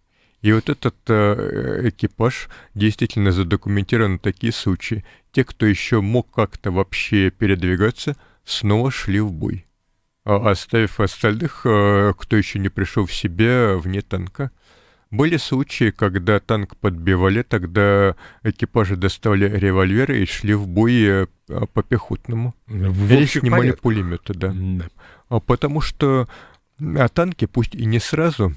И вот этот э, экипаж действительно задокументирован такие случаи. Те, кто еще мог как-то вообще передвигаться, снова шли в бой. А, а оставив остальных, э, кто еще не пришел в себя вне танка. Были случаи, когда танк подбивали, тогда экипажи доставали револьверы и шли в бой э, по пехотному. В Или снимали порядках. пулеметы, да. да. А, потому что а танки, пусть и не сразу,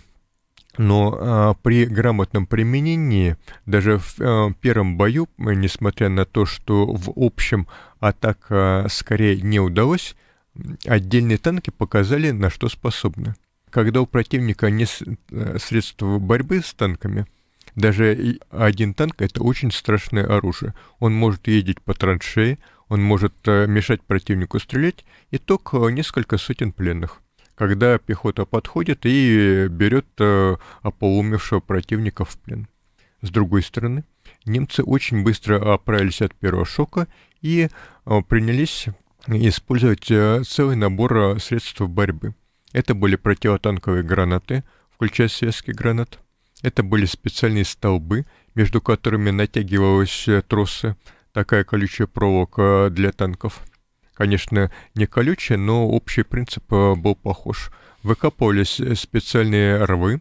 но а, при грамотном применении, даже в а, первом бою, несмотря на то, что в общем атака скорее не удалось, отдельные танки показали, на что способны. Когда у противника нет э, средств борьбы с танками, даже один танк — это очень страшное оружие. Он может ездить по траншеи, он может э, мешать противнику стрелять, итог несколько сотен пленных. Когда пехота подходит и берет э, ополумевшего противника в плен. С другой стороны, немцы очень быстро оправились от первого шока и принялись использовать э, целый набор э, средств борьбы. Это были противотанковые гранаты, включая связки гранат. Это были специальные столбы, между которыми натягивались э, тросы, такая колючая проволока для танков. Конечно, не колючая, но общий принцип был похож. Выкапывались специальные рвы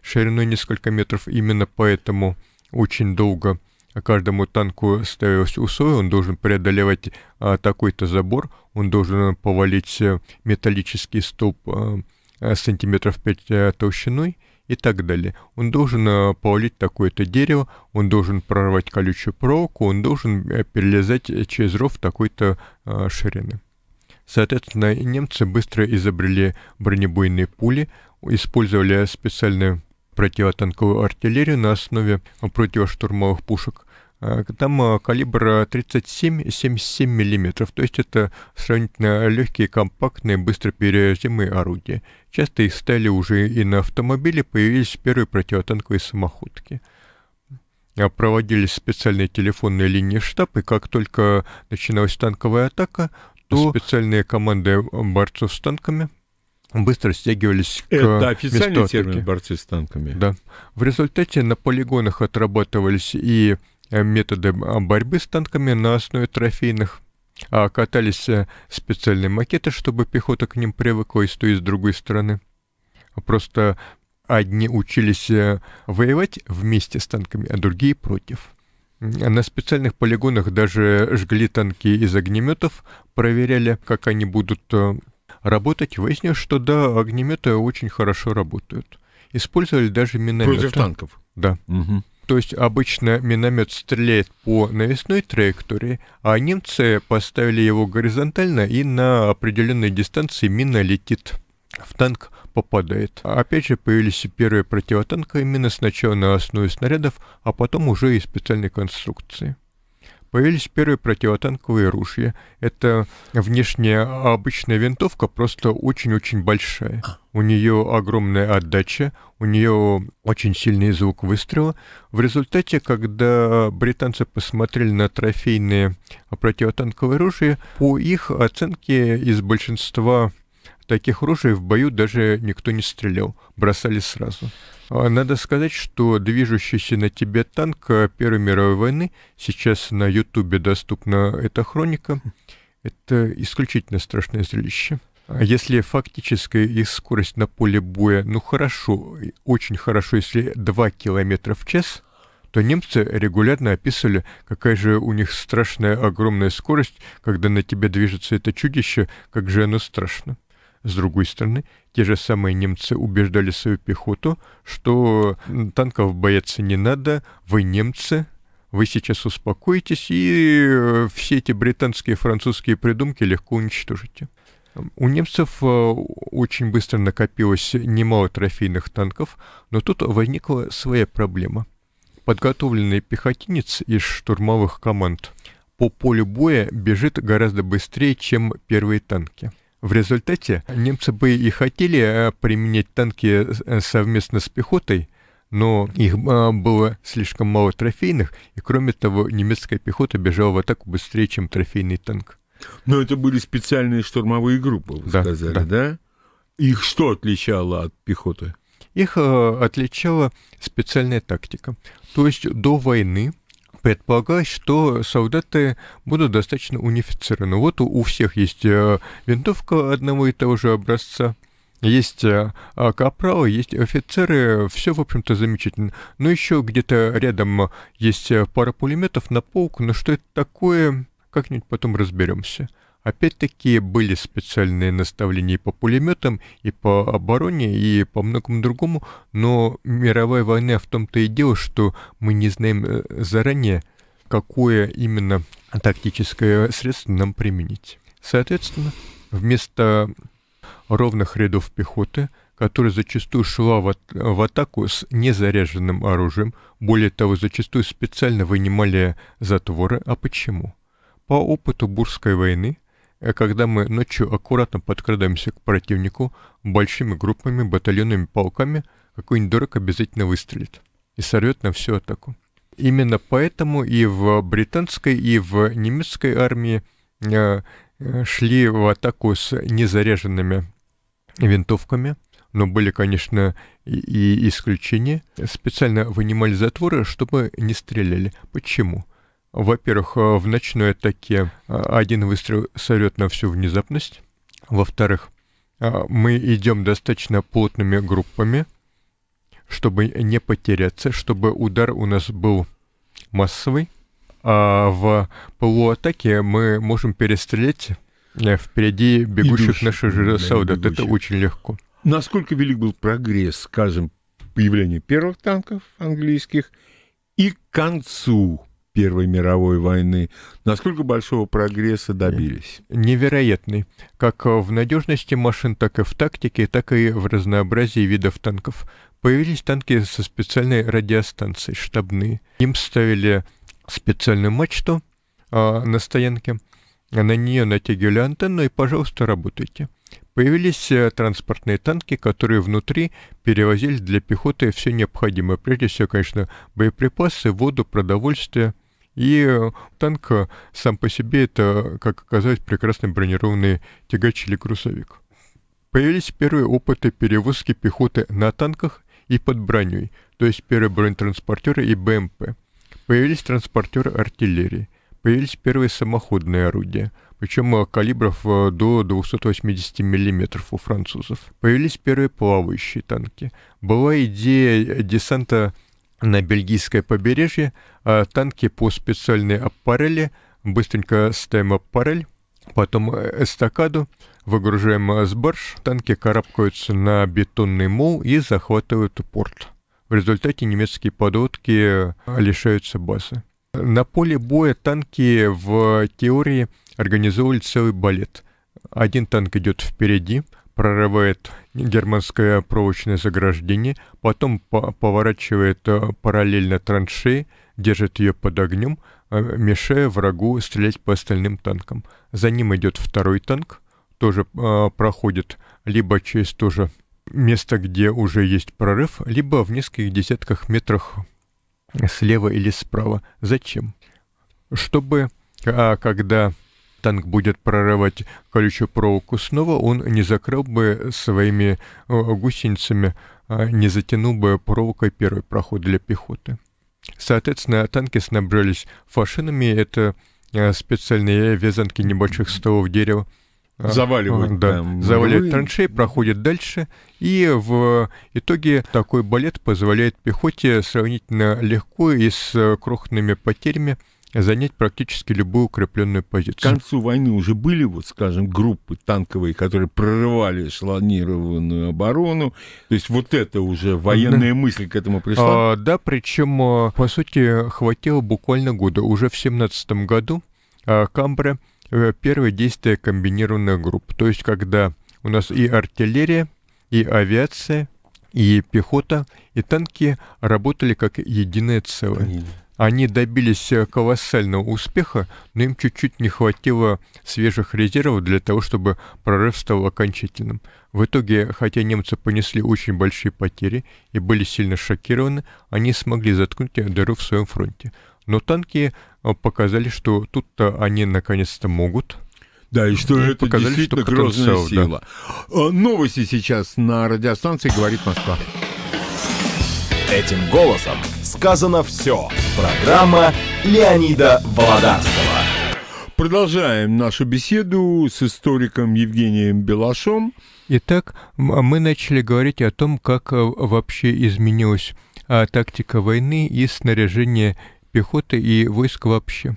шириной несколько метров, именно поэтому очень долго – а каждому танку ставилось условие, он должен преодолевать а, такой-то забор, он должен повалить э, металлический столб а, а сантиметров 5 э, толщиной и так далее. Он должен а, повалить такое-то дерево, он должен прорвать колючую проволоку, он должен перелезать через ров такой-то а, ширины. Соответственно, немцы быстро изобрели бронебойные пули, использовали специальную противотанковую артиллерию на основе противоштурмовых пушек Э, там э, калибр 37-77 э, мм, то есть это сравнительно легкие, компактные, быстро переозимые орудия. Часто их стали уже и на автомобиле, появились первые противотанковые самоходки а проводились специальные телефонные линии штаб, и как только начиналась танковая атака, то специальные команды борцов с танками быстро стягивались Это к Это официальный термин «борцы с танками». Да. В результате на полигонах отрабатывались и Э, методы а, борьбы с танками на основе трофейных, а катались э, специальные макеты, чтобы пехота к ним привыкла и с той, и с другой стороны. Просто одни учились э, воевать вместе с танками, а другие против. На специальных полигонах даже жгли танки из огнеметов, проверяли, как они будут работать. Выяснилось, что да, огнеметы очень хорошо работают. Использовали даже минометы. Против танков? Да. Угу. То есть обычно миномет стреляет по навесной траектории, а немцы поставили его горизонтально и на определенной дистанции мина летит в танк попадает. Опять же появились первые противотанковые мины сначала на основе снарядов, а потом уже и специальной конструкции. Появились первые противотанковые ружья. Это внешняя обычная винтовка, просто очень-очень большая. А. У нее огромная отдача, у нее очень сильный звук выстрела. В результате, когда британцы посмотрели на трофейные противотанковые ружья, по их оценке из большинства Таких ружей в бою даже никто не стрелял, бросали сразу. А надо сказать, что движущийся на тебе танк а, Первой мировой войны, сейчас на Ютубе доступна эта хроника, это исключительно страшное зрелище. А если фактическая их скорость на поле боя, ну хорошо, очень хорошо, если 2 км в час, то немцы регулярно описывали, какая же у них страшная огромная скорость, когда на тебя движется это чудище, как же оно страшно. С другой стороны, те же самые немцы убеждали свою пехоту, что танков бояться не надо, вы немцы, вы сейчас успокоитесь и э, все эти британские и французские придумки легко уничтожите. У немцев э, очень быстро накопилось немало трофейных танков, но тут возникла своя проблема. Подготовленный пехотинец из штурмовых команд по полю боя бежит гораздо быстрее, чем первые танки – в результате немцы бы и хотели э, применять танки э, э, совместно с пехотой, но их было слишком мало трофейных, и кроме того, немецкая пехота бежала в атаку быстрее, чем трофейный танк. Но это были специальные штурмовые группы, вы да, сказали, да. да? Их что отличало от пехоты? Их отличала специальная тактика. То есть до войны предполагать, что солдаты будут достаточно унифицированы. Вот у, у всех есть э, винтовка одного и того же образца, есть э, а, капралы, есть офицеры, все, в общем-то, замечательно. Но еще где-то рядом есть э, пара пулеметов на полку, но что это такое, как-нибудь потом разберемся. Опять-таки были специальные наставления по пулеметам, и по обороне, и по многому другому, но мировая война в том-то и дело, что мы не знаем э, заранее, какое именно тактическое средство нам применить. Соответственно, вместо ровных рядов пехоты, которая зачастую шла в, а- в атаку с незаряженным оружием, более того, зачастую специально вынимали затворы. А почему? По опыту Бурской войны – а когда мы ночью аккуратно подкрадаемся к противнику большими группами, батальонными полками, какой-нибудь дурак обязательно выстрелит и сорвет на всю атаку. Именно поэтому и в британской, и в немецкой армии э, шли в атаку с незаряженными винтовками, но были, конечно, и исключения. Специально вынимали затворы, чтобы не стреляли. Почему? Во-первых, э, в ночной атаке э, один выстрел сорет на всю внезапность. Во-вторых, э, мы идем достаточно плотными группами, чтобы не потеряться, чтобы удар у нас был массовый. А в полуатаке мы можем перестрелять впереди бегущих наших же солдат. Это очень легко. Насколько велик был прогресс, скажем, появления первых танков английских и к концу Первой мировой войны. Насколько большого прогресса добились? Невероятный. Как в надежности машин, так и в тактике, так и в разнообразии видов танков. Появились танки со специальной радиостанцией, штабные. Им ставили специальную мачту а, на стоянке. На нее натягивали антенну и, пожалуйста, работайте. Появились э, транспортные танки, которые внутри перевозили для пехоты все необходимое. Прежде всего, конечно, боеприпасы, воду, продовольствие – и э, танк э, сам по себе это, как оказалось, прекрасный бронированный тягач или грузовик. Появились первые опыты перевозки пехоты на танках и под броней, то есть первые бронетранспортеры и БМП. Появились транспортеры артиллерии, появились первые самоходные орудия, причем э, калибров до 280 мм у французов. Появились первые плавающие танки. Была идея десанта на бельгийское побережье, а танки по специальной аппарели, быстренько ставим аппарель, потом э, эстакаду, выгружаем э, с барж, танки карабкаются на бетонный мол и захватывают порт. В результате немецкие подводки э, лишаются базы. На поле боя танки в теории организовывали целый балет. Один танк идет впереди, прорывает германское проволочное заграждение, потом поворачивает э, параллельно траншеи, держит ее под огнем, э, мешая врагу стрелять по остальным танкам. За ним идет второй танк, тоже э, проходит либо через то же место, где уже есть прорыв, либо в нескольких десятках метрах слева или справа. Зачем? Чтобы, а, когда танк будет прорывать колючую проволоку снова, он не закрыл бы своими э, гусеницами, а не затянул бы проволокой первый проход для пехоты. Соответственно, танки снабжались фашинами, это э, специальные вязанки небольших столов дерева, а, Заваливают. Да, там, заваливают ну траншеи, проходят дальше. И в итоге такой балет позволяет пехоте сравнительно легко и с крохотными потерями занять практически любую укрепленную позицию. К концу войны уже были, вот, скажем, группы танковые, которые прорывали эшелонированную оборону. То есть вот это уже военная да. мысль к этому пришла? А, да, причем, а, по сути, хватило буквально года. Уже в 17 году а, Камбре э, первое действие комбинированных групп. То есть когда у нас и артиллерия, и авиация, и пехота, и танки работали как единое целое. Понятно. Они добились э, колоссального успеха, но им чуть-чуть не хватило свежих резервов для того, чтобы прорыв стал окончательным. В итоге, хотя немцы понесли очень большие потери и были сильно шокированы, они смогли заткнуть дыру в своем фронте. Но танки э, показали, что тут-то они наконец-то могут. Да, и что и э, это показали, действительно что грозная сила. Да. Новости сейчас на радиостанции «Говорит Москва». Этим голосом сказано все. Программа Леонида Володарского. Продолжаем нашу беседу с историком Евгением Белашом. Итак, а мы начали говорить о том, как э, вообще изменилась а, тактика войны и снаряжение пехоты и войск вообще.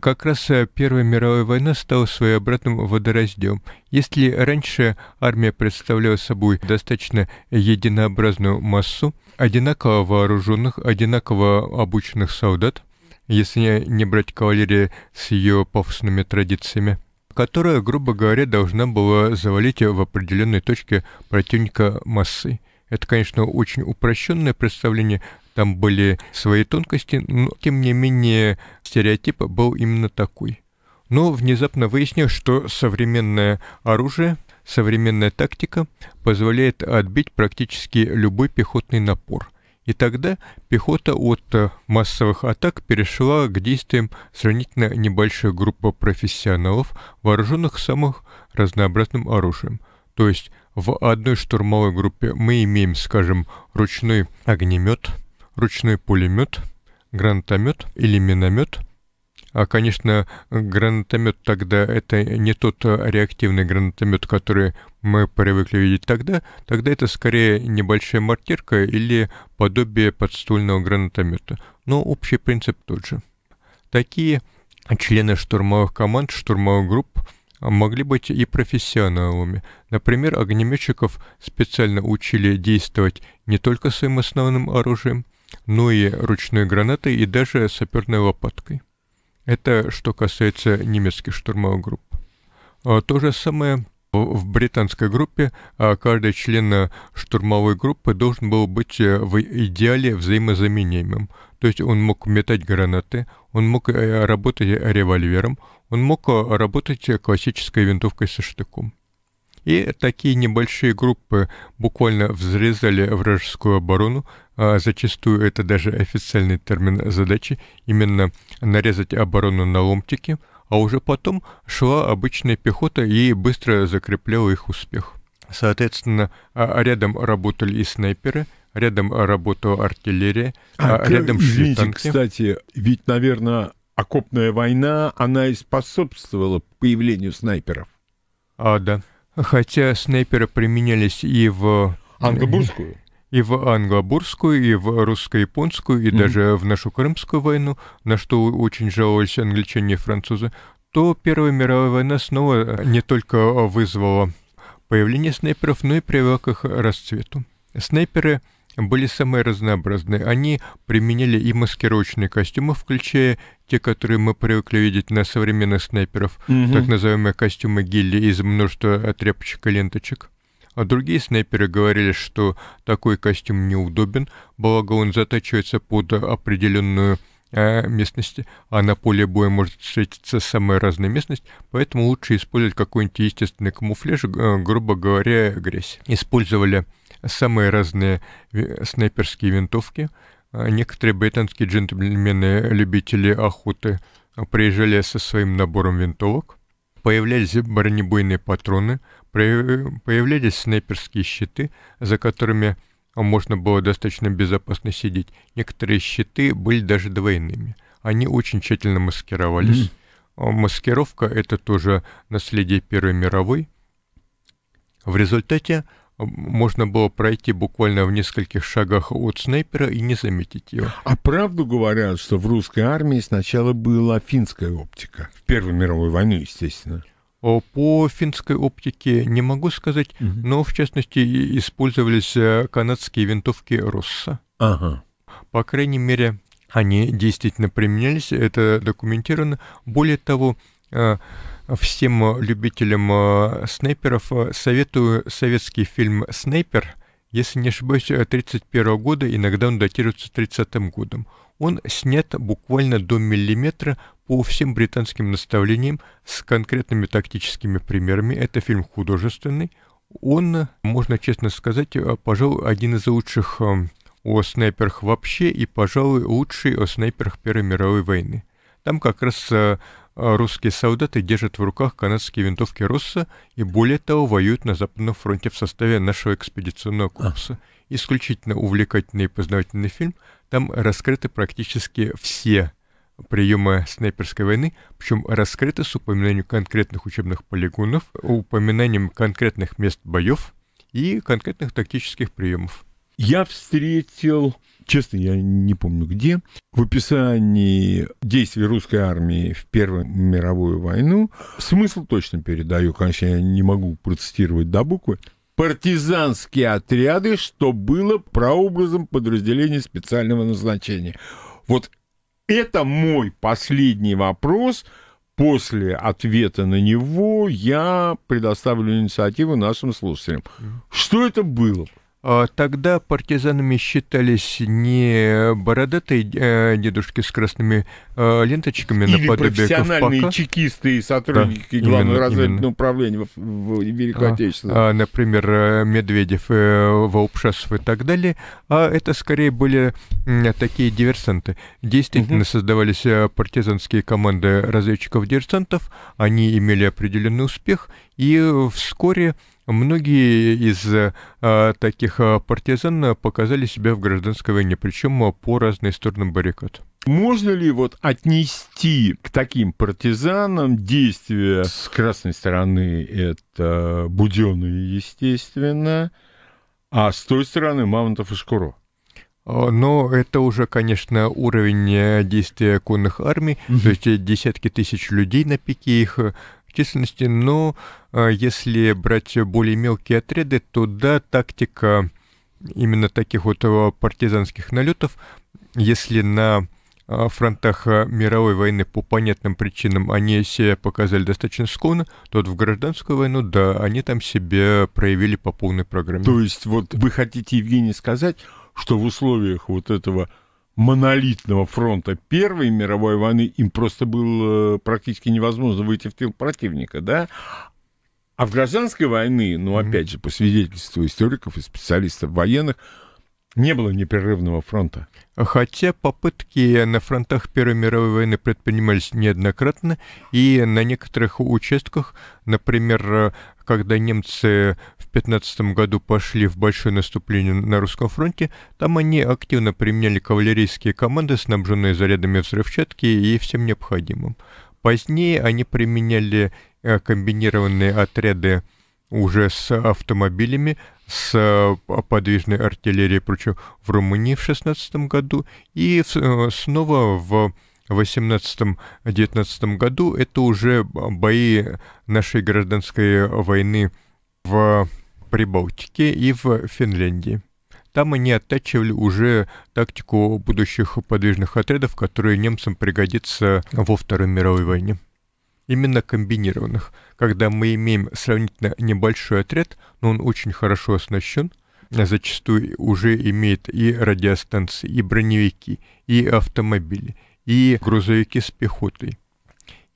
Как раз э, Первая мировая война стала своеобразным водораздем. Если раньше армия представляла собой достаточно единообразную массу, одинаково вооруженных, одинаково обученных солдат, если не брать кавалерию с ее пафосными традициями, которая, грубо говоря, должна была завалить в определенной точке противника массой. Это, конечно, очень упрощенное представление, там были свои тонкости, но тем не менее стереотип был именно такой. Но внезапно выяснилось, что современное оружие, современная тактика позволяет отбить практически любой пехотный напор. И тогда пехота от э, массовых атак перешла к действиям сравнительно небольшая группа профессионалов, вооруженных самым разнообразным оружием. То есть в одной штурмовой группе мы имеем, скажем, ручной огнемет – ручной пулемет, гранатомет или миномет. А, конечно, гранатомет тогда это не тот реактивный гранатомет, который мы привыкли видеть тогда. Тогда это скорее небольшая мортирка или подобие подствольного гранатомета. Но общий принцип тот же. Такие члены штурмовых команд, штурмовых групп могли быть и профессионалами. Например, огнеметчиков специально учили действовать не только своим основным оружием, но ну и ручной гранатой и даже саперной лопаткой. Это что касается немецких штурмовых групп. А, то же самое в британской группе а каждый член э, штурмовой группы должен был быть э, в идеале взаимозаменяемым. То есть он мог метать гранаты, он мог э, работать револьвером, он мог работать классической винтовкой со штыком. И такие небольшие группы буквально взрезали вражескую оборону, а зачастую это даже официальный термин задачи, именно нарезать оборону на ломтики, а уже потом шла обычная пехота и быстро закрепляла их успех. Соответственно, а рядом работали и снайперы, рядом работала артиллерия, а, а рядом шли танки. Кстати, ведь, наверное, окопная война, она и способствовала появлению снайперов. А, да. Хотя снайперы применялись и в... Ангебургскую? и в англобурскую, и в русско-японскую, и mm-hmm. даже в нашу Крымскую войну, на что очень жаловались англичане и французы, то Первая мировая война снова э, не только вызвала появление снайперов, но и привела к их расцвету. Снайперы были самые разнообразные. Они применяли и маскировочные костюмы, включая те, которые мы привыкли видеть на современных снайперов, mm-hmm. так называемые костюмы гилли из множества тряпочек и ленточек а другие снайперы говорили, что такой костюм неудобен, благо он затачивается под определенную э, местности, а на поле боя может встретиться самая разная местность, поэтому лучше использовать какой-нибудь естественный камуфляж, э, грубо говоря, грязь. Использовали самые разные снайперские винтовки. А некоторые британские джентльмены, любители охоты, приезжали со своим набором винтовок. Появлялись бронебойные патроны, Появлялись снайперские щиты, за которыми можно было достаточно безопасно сидеть. Некоторые щиты были даже двойными. Они очень тщательно маскировались. Mm-hmm. Маскировка — это тоже наследие Первой мировой. В результате можно было пройти буквально в нескольких шагах от снайпера и не заметить его. А правду говорят, что в русской армии сначала была финская оптика. В Первой мировой войне, естественно. По финской оптике не могу сказать, угу. но в частности использовались э, канадские винтовки Росса. Ага. По крайней мере, они действительно применялись, это документировано. Более того, э, всем любителям э, снайперов советую советский фильм «Снайпер», если не ошибаюсь, 1931 года, иногда он датируется 30 годом. Он снят буквально до миллиметра по всем британским наставлениям с конкретными тактическими примерами. Это фильм художественный. Он, можно честно сказать, э, пожалуй, один из лучших э, о снайперах вообще и, пожалуй, лучший о снайперах Первой мировой войны. Там как раз э, русские солдаты держат в руках канадские винтовки Росса и, более того, воюют на Западном фронте в составе нашего экспедиционного а. корпуса. Исключительно увлекательный и познавательный фильм. Там раскрыты практически все приема снайперской войны, причем раскрыто с упоминанием конкретных учебных полигонов, упоминанием конкретных мест боев и конкретных тактических приемов. Я встретил, честно, я не помню где, в описании действий русской армии в Первую мировую войну, смысл точно передаю, конечно, я не могу процитировать до буквы, партизанские отряды, что было прообразом подразделений специального назначения. Вот это мой последний вопрос. После ответа на него я предоставлю инициативу нашим слушателям. Что это было? А, тогда партизанами считались не бородатые э, дедушки с красными э, ленточками на наподобие профессиональные чекисты и сотрудники да, Главного разведывательного управления в, в Великой а, Отечественной. А, например, э, Медведев, Волпшасов и так далее. А это скорее были такие диверсанты. Действительно угу. создавались партизанские команды разведчиков-диверсантов. Они имели определенный успех. И вскоре Многие из э, таких э, партизан показали себя в гражданской войне, причем по разные стороны баррикад. Можно ли вот отнести к таким партизанам действия с красной стороны это Будённый, естественно, а с той стороны Мамонтов и Шкуро? Э, но это уже, конечно, уровень э, действия конных армий, то есть десятки тысяч людей на пике их, численности, но э, если брать более мелкие отряды, то да, тактика именно таких вот э, партизанских налетов, если на э, фронтах мировой войны по понятным причинам они себя показали достаточно склонно, то вот в гражданскую войну, да, они там себя проявили по полной программе. То есть вот вы хотите, Евгений, сказать, что в условиях вот этого монолитного фронта Первой мировой войны, им просто было э, практически невозможно выйти в тыл противника, да? А в гражданской войны, ну, опять же, по свидетельству историков и специалистов военных, не было непрерывного фронта. Хотя попытки на фронтах Первой мировой войны предпринимались неоднократно, и на некоторых участках, например, э, когда немцы 15 году пошли в большое наступление на русском фронте, там они активно применяли кавалерийские команды, снабженные зарядами взрывчатки и всем необходимым. Позднее они применяли э, комбинированные отряды уже с автомобилями, с э, подвижной артиллерией и прочим в Румынии в 16 году и э, снова в 18-19 году это уже бои нашей гражданской войны в Прибалтике и в Финляндии. Там они оттачивали уже тактику будущих подвижных отрядов, которые немцам пригодятся во Второй мировой войне. Именно комбинированных, когда мы имеем сравнительно небольшой отряд, но он очень хорошо оснащен, зачастую уже имеет и радиостанции, и броневики, и автомобили, и грузовики с пехотой,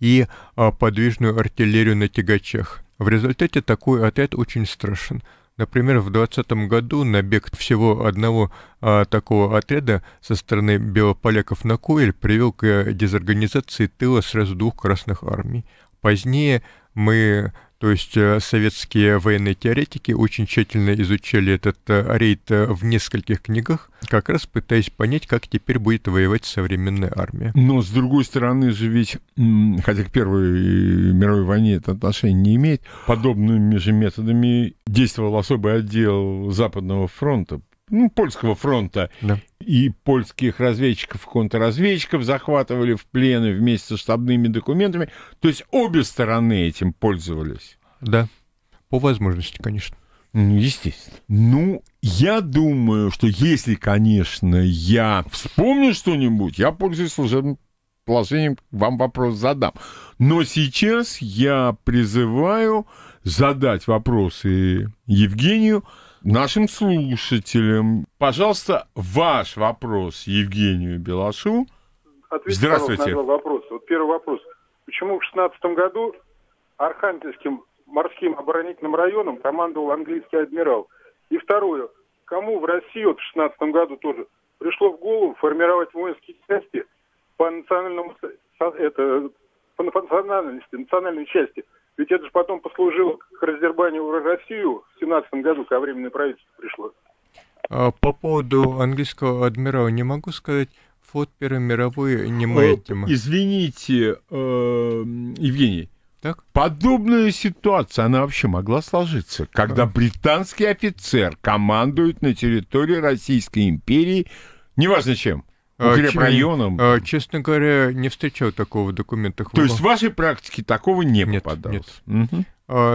и а, подвижную артиллерию на тягачах, в результате такой отряд очень страшен. Например, в 2020 году набег всего одного а, такого отряда со стороны белополяков на Коэль привел к э, дезорганизации тыла сразу двух красных армий. Позднее мы то есть э, советские военные теоретики очень тщательно изучали этот э, рейд э, в нескольких книгах, как раз пытаясь понять, как теперь будет воевать современная армия. Но, с другой стороны же ведь, хотя к Первой мировой войне это отношение не имеет, подобными же методами действовал особый отдел Западного фронта ну, польского фронта. Да. И польских разведчиков, контрразведчиков захватывали в плены вместе с штабными документами. То есть обе стороны этим пользовались. Да, по возможности, конечно. Ну, естественно. Ну, я думаю, что если, конечно, я вспомню что-нибудь, я пользуюсь служебным положением, вам вопрос задам. Но сейчас я призываю задать вопросы Евгению, нашим слушателям. Пожалуйста, ваш вопрос Евгению Белашу. Ответьте, Здравствуйте. на вопрос. Вот первый вопрос. Почему в 16 году Архангельским морским оборонительным районом командовал английский адмирал? И второе. Кому в России вот в 16 году тоже пришло в голову формировать воинские части по национальному это, по национальности, национальной части – ведь это же потом послужило к раздербанию Россию в 17 году, когда временное правительство пришло. А, по поводу английского адмирала не могу сказать. Флот Первой мировой не мы э, этим. Извините, э, Евгений, так? Подобная ситуация, она вообще могла сложиться, когда а. британский офицер командует на территории Российской империи, неважно чем. А, укрепрайоном. Ч... А, честно говоря, не встречал такого в документах. То есть в вашей практике такого не нет, попадалось? Нет. Угу.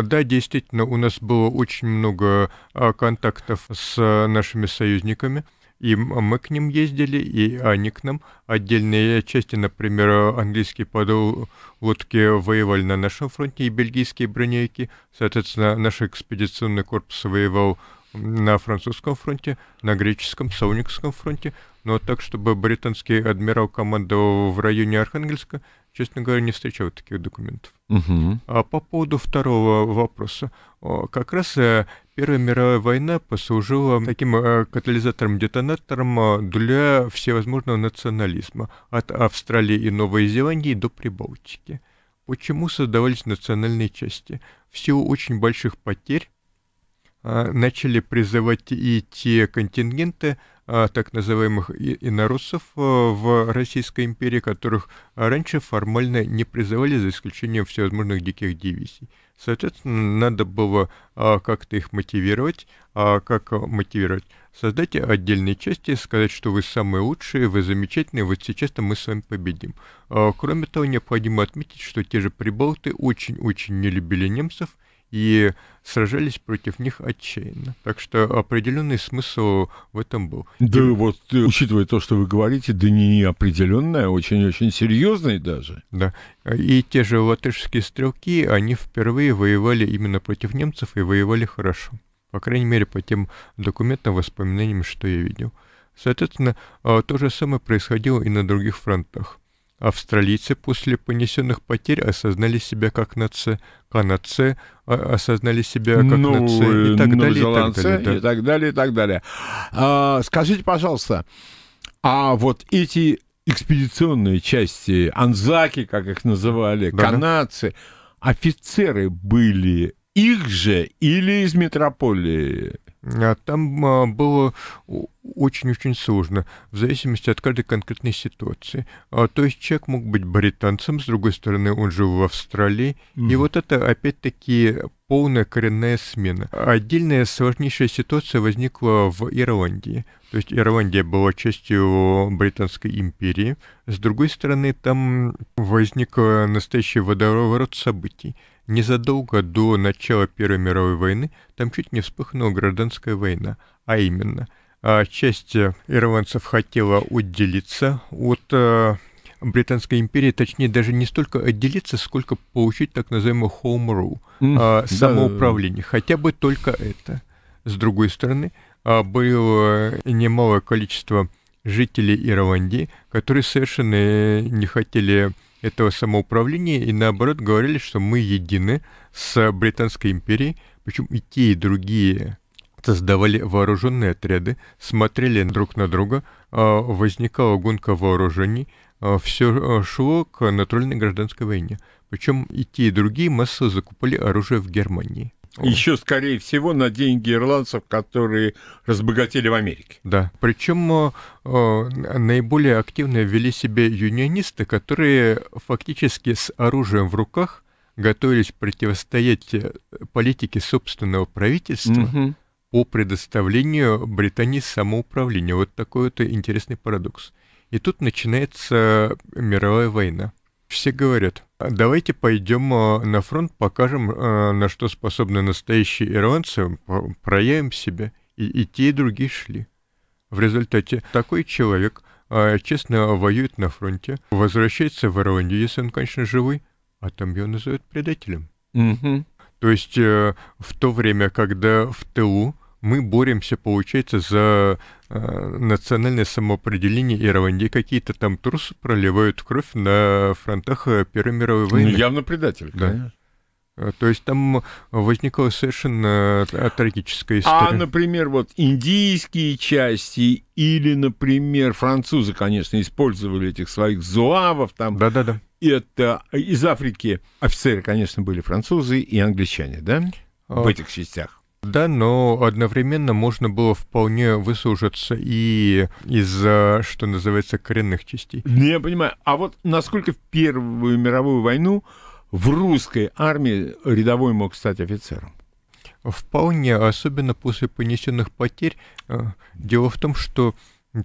Да, действительно, у нас было очень много контактов с нашими союзниками. И мы к ним ездили, и они к нам. Отдельные части, например, английские подлодки воевали на нашем фронте, и бельгийские броневики. Соответственно, наш экспедиционный корпус воевал на французском фронте, на греческом, Сауникском фронте, но ну, а так, чтобы британский адмирал командовал в районе Архангельска, честно говоря, не встречал таких документов. Угу. А по поводу второго вопроса, как раз э, Первая мировая война послужила таким э, катализатором-детонатором э, для всевозможного национализма от Австралии и Новой Зеландии до Прибалтики. Почему создавались национальные части? В силу очень больших потерь а, начали призывать и те контингенты, а, так называемых инорусов а, в Российской империи, которых раньше формально не призывали, за исключением всевозможных диких дивизий. Соответственно, надо было как-то их мотивировать. А как мотивировать? Создать отдельные части, сказать, что вы самые лучшие, вы замечательные, вот сейчас-то мы с вами победим. Кроме того, необходимо отметить, что те же прибалты очень-очень не любили немцев – и сражались против них отчаянно. Так что определенный смысл в этом был. Да и... вот, э, учитывая то, что вы говорите, да не определенная, очень-очень серьезная даже. Да. И те же латышские стрелки, они впервые воевали именно против немцев и воевали хорошо. По крайней мере, по тем документам, воспоминаниям, что я видел. Соответственно, а, то же самое происходило и на других фронтах. Австралийцы после понесенных потерь осознали себя как нация, канадцы а, осознали себя как ну, нация и э, так далее, и так далее, да. и так далее, и так далее. А, скажите, пожалуйста, а вот эти экспедиционные части, анзаки, как их называли, да, канадцы, офицеры были их же или из метрополии? А там а, было очень-очень сложно, в зависимости от каждой конкретной ситуации. А, то есть человек мог быть британцем, с другой стороны, он жил в Австралии. mm И вот это, опять-таки, полная коренная смена. Отдельная сложнейшая ситуация возникла в Ирландии. То есть Ирландия была частью Британской империи. С другой стороны, там возник э, настоящий водоворот событий. Незадолго до начала Первой мировой войны там чуть не вспыхнула гражданская война, а именно а часть э, ирландцев хотела отделиться от э, Британской империи, точнее, даже не столько отделиться, сколько получить так называемую home rule, mm, а, самоуправление, да. хотя бы только это. С другой стороны, а, было э, немалое количество жителей Ирландии, которые совершенно не хотели этого самоуправления и наоборот говорили, что мы едины с Британской империей, причем и те, и другие создавали вооруженные отряды, смотрели друг на друга, а, возникала гонка вооружений, а, все а, шло к натуральной гражданской войне. Причем и те, и другие массово закупали оружие в Германии. Еще, скорее всего, на деньги ирландцев, которые разбогатели в Америке. Да, причем э, наиболее активно вели себя юнионисты, которые фактически с оружием в руках готовились противостоять э, политике собственного правительства угу. по предоставлению Британии самоуправления. Вот такой вот интересный парадокс. И тут начинается мировая война. Все говорят, «А давайте пойдем э, на фронт, покажем, э, на что способны настоящие ирландцы, э, проявим себя. И, и те, и другие шли. В результате такой человек честно воюет на фронте, возвращается в Ирландию, если он, конечно, живой, а там его называют предателем. Угу. То есть в то время, когда в тылу мы боремся, получается, за Э, национальное самоопределение и Ирландии какие-то там трусы проливают кровь на фронтах э, Первой мировой ну, войны. Ну, явно предатель, да. Э, то есть там возникла совершенно трагическая история. А, например, вот индийские части или, например, французы, конечно, использовали этих своих зуавов там. Да-да-да. Это из Африки офицеры, конечно, были французы и англичане, да? А, В этих частях. Да, но одновременно можно было вполне высужиться и из, за что называется, коренных частей. Не, ну, я понимаю. А вот насколько в Первую мировую войну в русской армии рядовой мог стать офицером? Вполне, особенно после понесенных потерь. Э, дело в том, что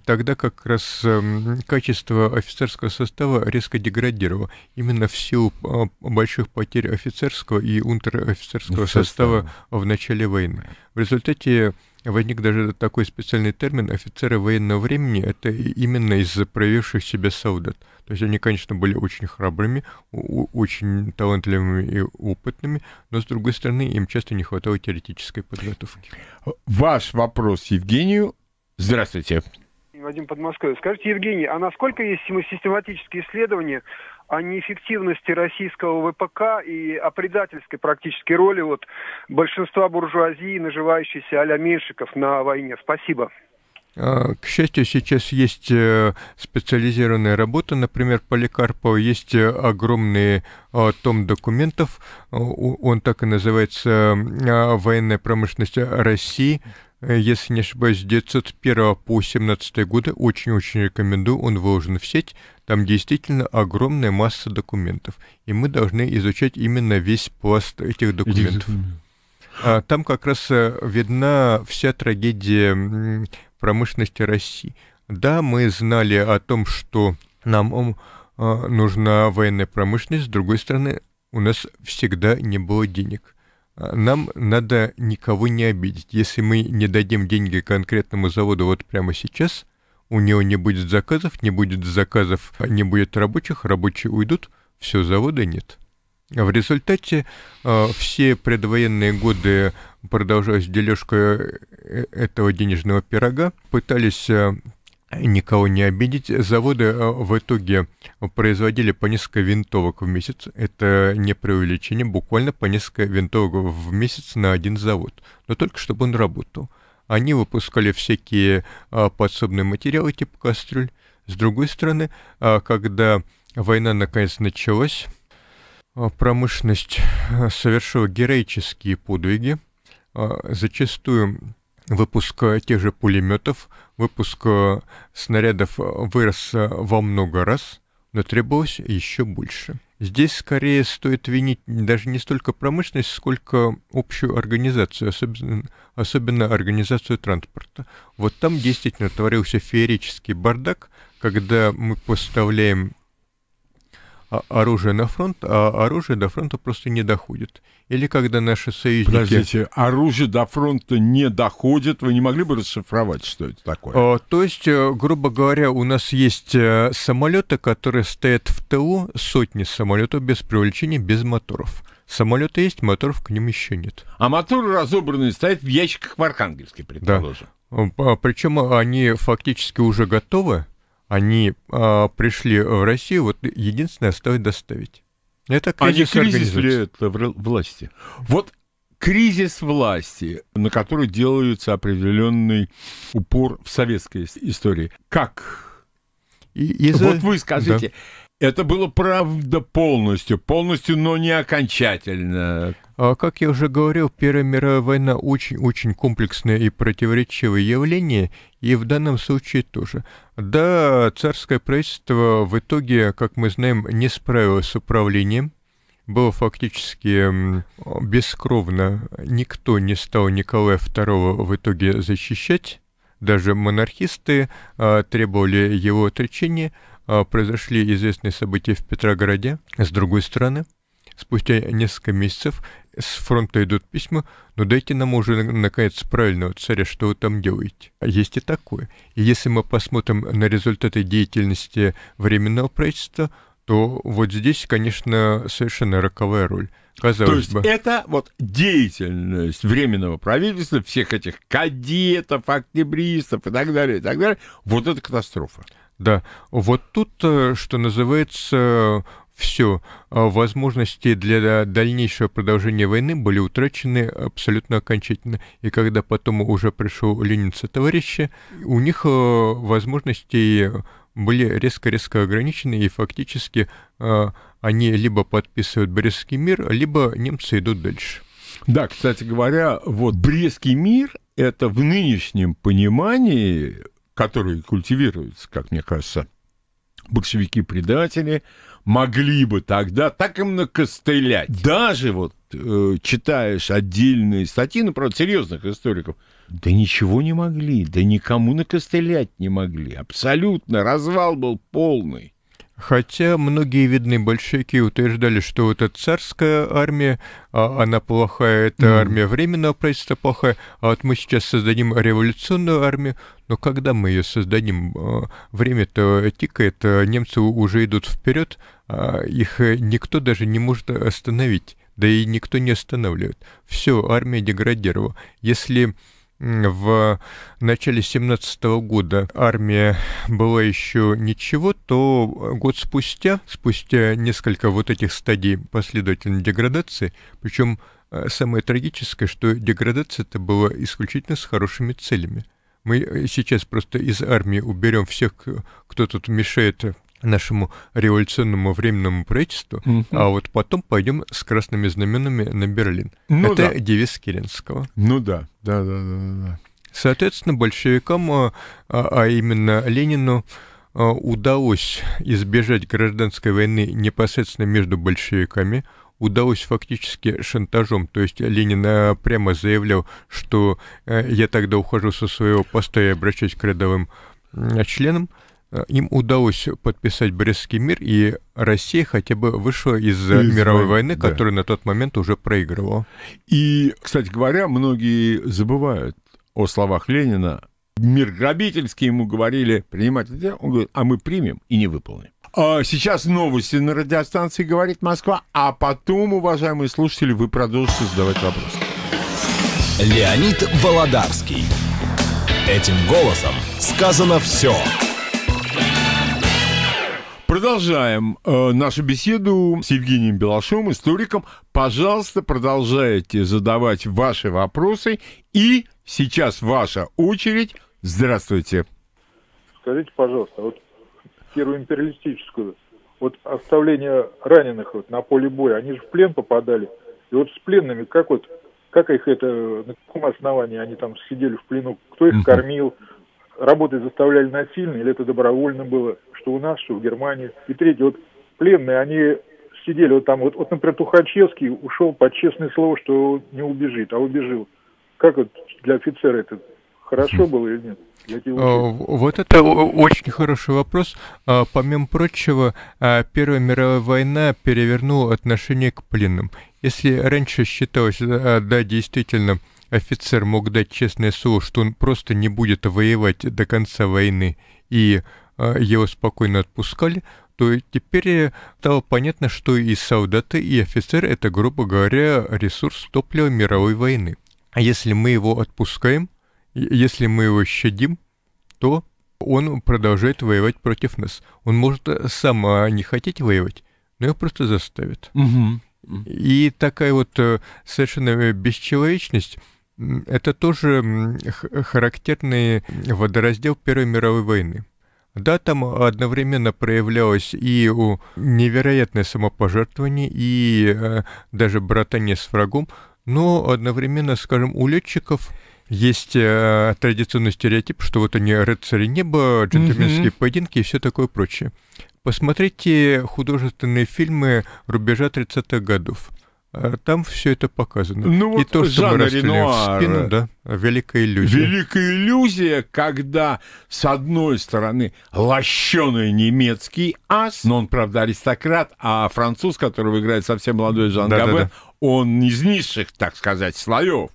тогда как раз эм, качество офицерского состава резко деградировало. Именно в силу а, больших потерь офицерского и унтер-офицерского состава в начале войны. В результате возник даже такой специальный термин офицеры военного времени, это именно из-за проявивших себя солдат. То есть они, конечно, были очень храбрыми, очень талантливыми и опытными, но, с другой стороны, им часто не хватало теоретической подготовки. Ваш вопрос Евгению. Здравствуйте. Вадим Подмосковье. Скажите, Евгений, а насколько есть систематические исследования о неэффективности российского ВПК и о предательской практически роли вот большинства буржуазии, наживающейся а-ля меньшиков на войне? Спасибо. А, к счастью, сейчас есть э, специализированная работа, например, Поликарпова, есть э, огромный а, том документов, он так и называется а, «Военная промышленность России», Э, если не ошибаюсь, с 1901 по 17 годы очень-очень рекомендую, он выложен в сеть, там действительно огромная масса документов, и мы должны изучать именно весь пласт этих документов. А, там как раз э, видна вся трагедия промышленности России. Да, мы знали о том, что нам а, нужна военная промышленность, с другой стороны, у нас всегда не было денег нам надо никого не обидеть. Если мы не дадим деньги конкретному заводу вот прямо сейчас, у него не будет заказов, не будет заказов, а не будет рабочих, рабочие уйдут, все, завода нет. В результате э, все предвоенные годы, продолжалась дележка э, этого денежного пирога, пытались э, никого не обидеть. Заводы э, в итоге производили по несколько винтовок в месяц. Это не преувеличение, буквально по несколько винтовок в месяц на один завод. Но только чтобы он работал. Они выпускали всякие а, подсобные материалы типа кастрюль. С другой стороны, а, когда война наконец началась, а, промышленность э, совершила героические подвиги. Зачастую выпуск тех же пулеметов, выпуск снарядов вырос э, во много раз, но требовалось еще больше. Здесь скорее стоит винить даже не столько промышленность, сколько общую организацию, особенно, особенно организацию транспорта. Вот там действительно творился феерический бардак, когда мы поставляем а, оружие на фронт, а оружие до фронта просто не доходит. Или когда наши союзники... Подождите, оружие до фронта не доходит, вы не могли бы расшифровать, что это такое? А, то есть, э, грубо говоря, у нас есть э, самолеты, которые стоят в ТУ, сотни самолетов без привлечения, без моторов. Самолеты есть, моторов к ним еще нет. А моторы разобранные стоят в ящиках в Архангельске, предположим. Да. Причем они фактически уже готовы, они э, пришли в Россию, вот единственное, стоит доставить. Это кризис, а не кризис ли это власти? Вот кризис власти, на который делается определенный упор в советской истории. Как? И, Вот вы скажите, да. Это было правда полностью, полностью, но не окончательно. А, как я уже говорил, Первая мировая война очень-очень комплексное и противоречивое явление, и в данном случае тоже. Да, царское правительство в итоге, как мы знаем, не справилось с управлением, было фактически бескровно. Никто не стал Николая II в итоге защищать. Даже монархисты а, требовали его отречения. А, произошли известные события в Петрограде, с другой стороны. Спустя несколько месяцев с фронта идут письма, но «Ну, дайте нам уже наконец правильного царя, что вы там делаете. А Есть и такое. И если мы посмотрим на результаты деятельности временного правительства, то вот здесь, конечно, совершенно роковая роль. Казалось То есть бы. это вот деятельность временного правительства, всех этих кадетов, октябристов и так далее, и так далее. Вот это катастрофа. Да, вот тут, э, что называется, все, а возможности для э, дальнейшего продолжения войны были утрачены абсолютно окончательно. И когда потом уже пришел ленинцы товарищи, у них э, возможности были резко-резко ограничены, и фактически э, они либо подписывают Брестский мир, либо немцы идут дальше. Да, кстати говоря, вот Брестский мир – это в нынешнем понимании, который культивируется, как мне кажется, большевики-предатели могли бы тогда так им накостылять. Даже вот э, читаешь отдельные статьи, ну, правда, серьезных историков, да ничего не могли, да никому накостылять не могли. Абсолютно развал был полный. Хотя многие видные большевики утверждали, что вот эта царская армия, а, она плохая, это mm. армия временного правительства плохая, а вот мы сейчас создадим революционную армию, но когда мы ее создадим, а, время-то тикает, а немцы уже идут вперед, а их э, никто даже не может остановить, да и никто не останавливает. Все, армия деградировала. Если в начале 17 года армия была еще ничего, то год спустя, спустя несколько вот этих стадий последовательной деградации, причем э, самое трагическое, что деградация это была исключительно с хорошими целями. Мы э, сейчас просто из армии уберем всех, кто тут мешает э, нашему революционному временному правительству, угу. а вот потом пойдем с красными знаменами на Берлин. Ну, Это да. девиз Керенского. Ну да, да, да, да, да. Соответственно, большевикам, а, а, а именно Ленину, а, удалось избежать гражданской войны непосредственно между большевиками, удалось фактически шантажом. То есть Ленин а, прямо заявлял, что э, я тогда ухожу со своего поста и обращаюсь к рядовым членам. Э, им удалось подписать Брестский мир, и Россия хотя бы вышла из, э, из мировой войны, да. которую на тот момент уже проигрывала. И, кстати говоря, многие забывают о словах Ленина. Мир грабительский ему говорили принимать нельзя. Он говорит, а мы примем и не выполним. А сейчас новости на радиостанции «Говорит Москва», а потом, уважаемые слушатели, вы продолжите задавать вопросы. Леонид Володарский. Этим голосом сказано все. Все. Продолжаем э, нашу беседу с Евгением Белашовым, историком. Пожалуйста, продолжайте задавать ваши вопросы. И сейчас ваша очередь. Здравствуйте. Скажите, пожалуйста, вот первую империалистическую, вот оставление раненых вот на поле боя, они же в плен попадали. И вот с пленными, как вот, как их это, на каком основании они там сидели в плену, кто их кормил, работать заставляли насильно, или это добровольно было, что у нас, что в Германии. И третье, вот пленные, они сидели вот там, вот, вот например, Тухачевский ушел под честное слово, что не убежит, а убежил. Как вот для офицера это хорошо было или нет? А, вот это очень хороший вопрос. А, помимо прочего, а, Первая мировая война перевернула отношение к пленным. Если раньше считалось, да, действительно, Офицер мог дать честное слово, что он просто не будет воевать до конца войны, и а, его спокойно отпускали, то теперь э, стало понятно, что и солдаты, и офицер — это, грубо говоря, ресурс топлива мировой войны. А если мы его отпускаем, если мы его щадим, то он продолжает воевать против нас. Он может э, сам а, не хотеть воевать, но его просто заставят. Угу. И такая вот э, совершенно бесчеловечность – это тоже характерный водораздел Первой мировой войны. Да, там одновременно проявлялось и у невероятное самопожертвование, и э, даже братание с врагом, но одновременно, скажем, у летчиков есть э, традиционный стереотип, что вот они рыцари неба, джентльменские mm-hmm. поединки и все такое прочее. Посмотрите художественные фильмы рубежа 30-х годов. А там все это показано. Ну, вот и то, что мы Ренуара, в спину, да, великая иллюзия. Великая иллюзия, когда, с одной стороны, лощеный немецкий ас, но он, правда, аристократ, а француз, которого играет совсем молодой Жан да, Габе, да, да. он из низших, так сказать, слоев.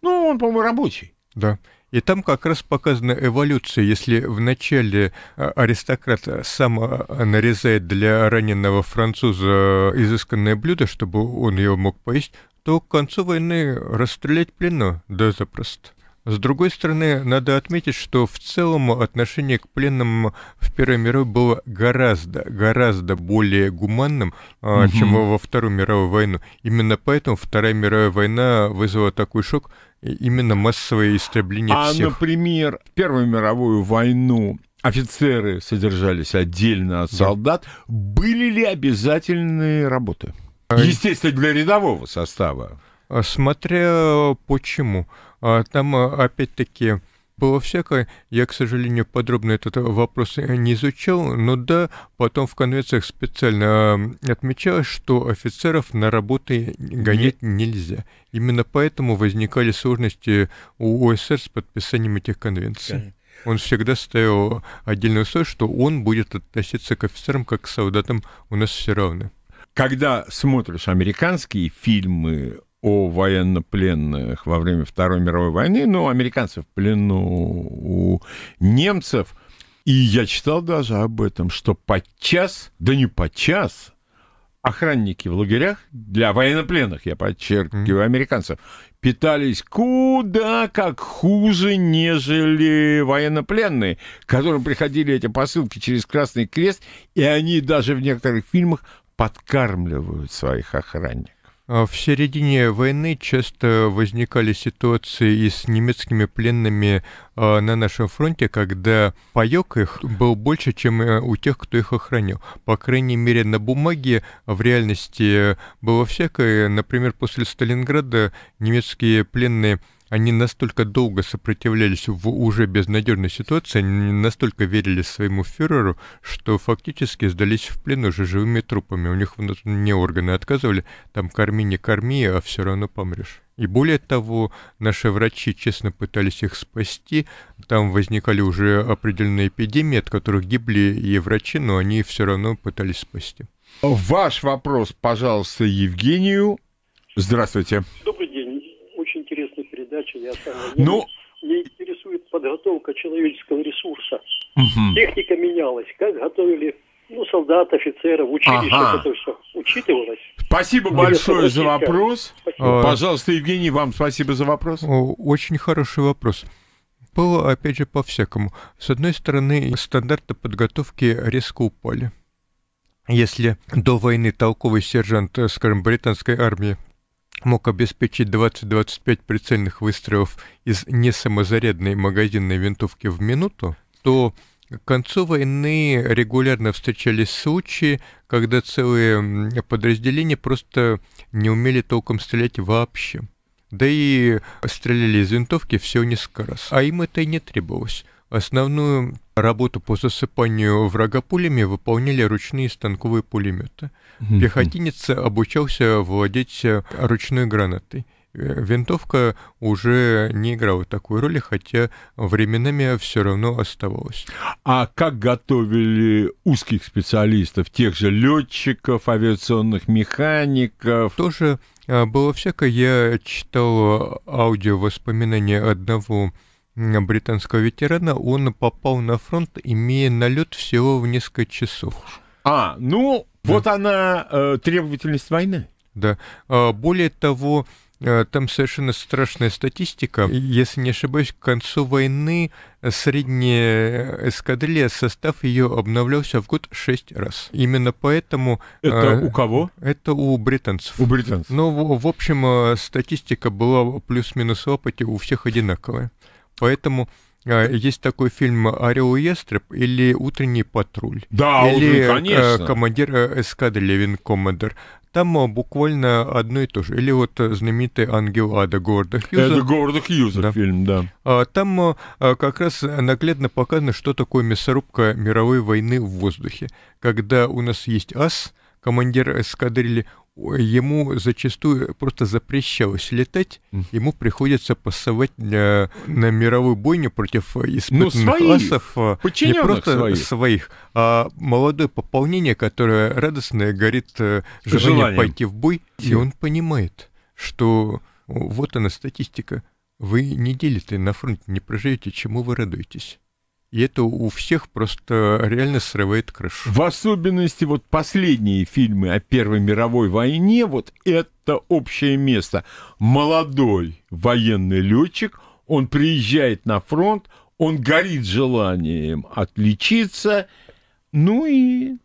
Ну, он, по-моему, рабочий. Да. И там как раз показана эволюция. Если вначале э, аристократ сам нарезает для раненого француза э, изысканное блюдо, чтобы он его мог поесть, то к концу войны расстрелять плену, да запросто. С другой стороны, надо отметить, что в целом отношение к пленным в Первой мировой было гораздо, гораздо более гуманным, угу. чем во Вторую мировую войну. Именно поэтому Вторая мировая война вызвала такой шок, именно массовое истребление а, всех. А, например, в Первую мировую войну офицеры содержались отдельно от солдат. Да. Были ли обязательные работы? А, Естественно, для рядового состава. А, смотря почему. А, там, а, опять-таки, было всякое. Я, к сожалению, подробно этот э, вопрос э, не изучал, но да, потом в конвенциях специально отмечалось, что офицеров на работы гонять Нет. нельзя. Именно поэтому возникали сложности у ОСР с подписанием этих конвенций. Он всегда ставил отдельную условие, что он будет относиться к офицерам как к солдатам, у нас все равно. Когда смотришь американские фильмы о военнопленных во время Второй мировой войны, но ну, американцев в плену у немцев. И я читал даже об этом, что подчас, да не подчас, охранники в лагерях для военнопленных, я подчеркиваю, mm-hmm. американцев, питались куда как хуже, нежели военнопленные, которым приходили эти посылки через Красный Крест, и они даже в некоторых фильмах подкармливают своих охранников. А, в середине войны часто возникали ситуации и с немецкими пленными а, на нашем фронте, когда паёк их был больше, чем э, у тех, кто их охранял. По крайней мере, на бумаге а, в реальности э, было всякое. Например, после Сталинграда немецкие пленные они настолько долго сопротивлялись в уже безнадежной ситуации, они настолько верили своему фюреру, что фактически сдались в плен уже живыми трупами. У них внутренние органы отказывали, там корми, не корми, а все равно помрешь. И более того, наши врачи честно пытались их спасти. Там возникали уже определенные эпидемии, от которых гибли и врачи, но они все равно пытались спасти. Ваш вопрос, пожалуйста, Евгению. Здравствуйте. Добрый передачи, я сам ну... Мне интересует подготовка человеческого ресурса. Угу. Техника менялась, как готовили ну, солдат, офицеров, училище, ага. это все учитывалось. Спасибо большое за вопрос. Спасибо. Э, а. Пожалуйста, Евгений, вам спасибо за вопрос. Очень хороший вопрос. Было, опять же, по-всякому. С одной стороны, стандарты подготовки резко упали. Если до войны толковый сержант, э, скажем, британской армии мог обеспечить 20-25 прицельных выстрелов из несамозарядной магазинной винтовки в минуту, то к концу войны регулярно встречались случаи, когда целые подразделения просто не умели толком стрелять вообще. Да и стреляли из винтовки все несколько раз. А им это и не требовалось. Основную Работу по засыпанию врага пулями выполняли ручные станковые пулеметы. Пехотинец обучался владеть ручной гранатой. Э, винтовка уже не играла такой роли, хотя временами все равно оставалась. А как готовили узких специалистов, тех же летчиков, авиационных механиков? Тоже а, было всякое. Я читал аудио воспоминания одного британского ветерана, он попал на фронт, имея налет всего в несколько часов. А, ну, да. вот она э, требовательность войны. Да. А, более того, э, там совершенно страшная статистика. Если не ошибаюсь, к концу войны э, средняя э, эскадрилья, состав ее обновлялся в год шесть раз. Именно поэтому... Это э, у кого? Это у британцев. У британцев. Но, ну, в, в общем, статистика была плюс-минус в опыте у всех одинаковая. Поэтому э, есть такой фильм «Орел и ястреб» или «Утренний патруль». Да, или, уже, э, конечно. «Командир э, эскадры» Левин Коммодор. Там буквально одно и то же. Или вот знаменитый «Ангел Ада» Города Хьюза. Это Города Хьюза да. фильм, да. А, там как раз наглядно показано, что такое мясорубка мировой войны в воздухе. Когда у нас есть ас, командир эскадрильи, ему зачастую просто запрещалось летать, ему приходится пасовать для, на мировую бойню против ну, испытанных ну, свои, э, не просто своих. своих, а молодое пополнение, которое радостное горит э, желание Желанием. пойти в бой, и он понимает, что вот она статистика, вы недели-то на фронте не проживете, чему вы радуетесь. И это у всех просто реально срывает крышу. В особенности вот последние фильмы о Первой мировой войне, вот это общее место. Молодой военный летчик, он приезжает на фронт, он горит желанием отличиться, ну и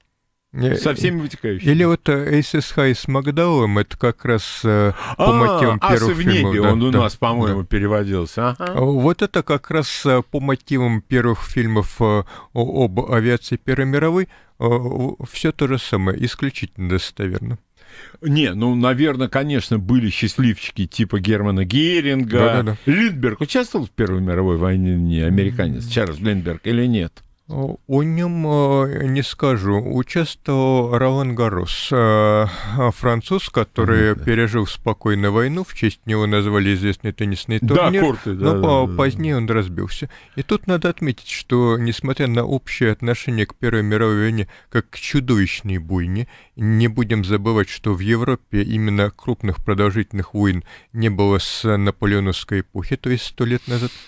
со всеми вытекающими. Или вот «Эйсис Хай» с Макдаулом, это как раз э, по а, мотивам а, первых в небе, фильмов. он да, у нас, по-моему, да. переводился. Ага. А вот это как раз э, по мотивам первых фильмов э, об авиации Первой мировой. Э, Все то же самое, исключительно достоверно. Не, ну, наверное, конечно, были счастливчики типа Германа Геринга. Да-да-да. Линдберг участвовал в Первой мировой войне, не американец, Чарльз Линдберг, или нет? О нем э, не скажу. Участвовал Ролан Гарос, э, француз, который mm пережил спокойную войну. В честь него назвали известный теннисный турнир. Да, корты, но да, позднее да. он разбился. И тут надо отметить, что несмотря на общее отношение к Первой мировой войне как к чудовищной буйне, не будем забывать, что в Европе именно крупных продолжительных войн не было с наполеоновской эпохи, то есть сто лет назад –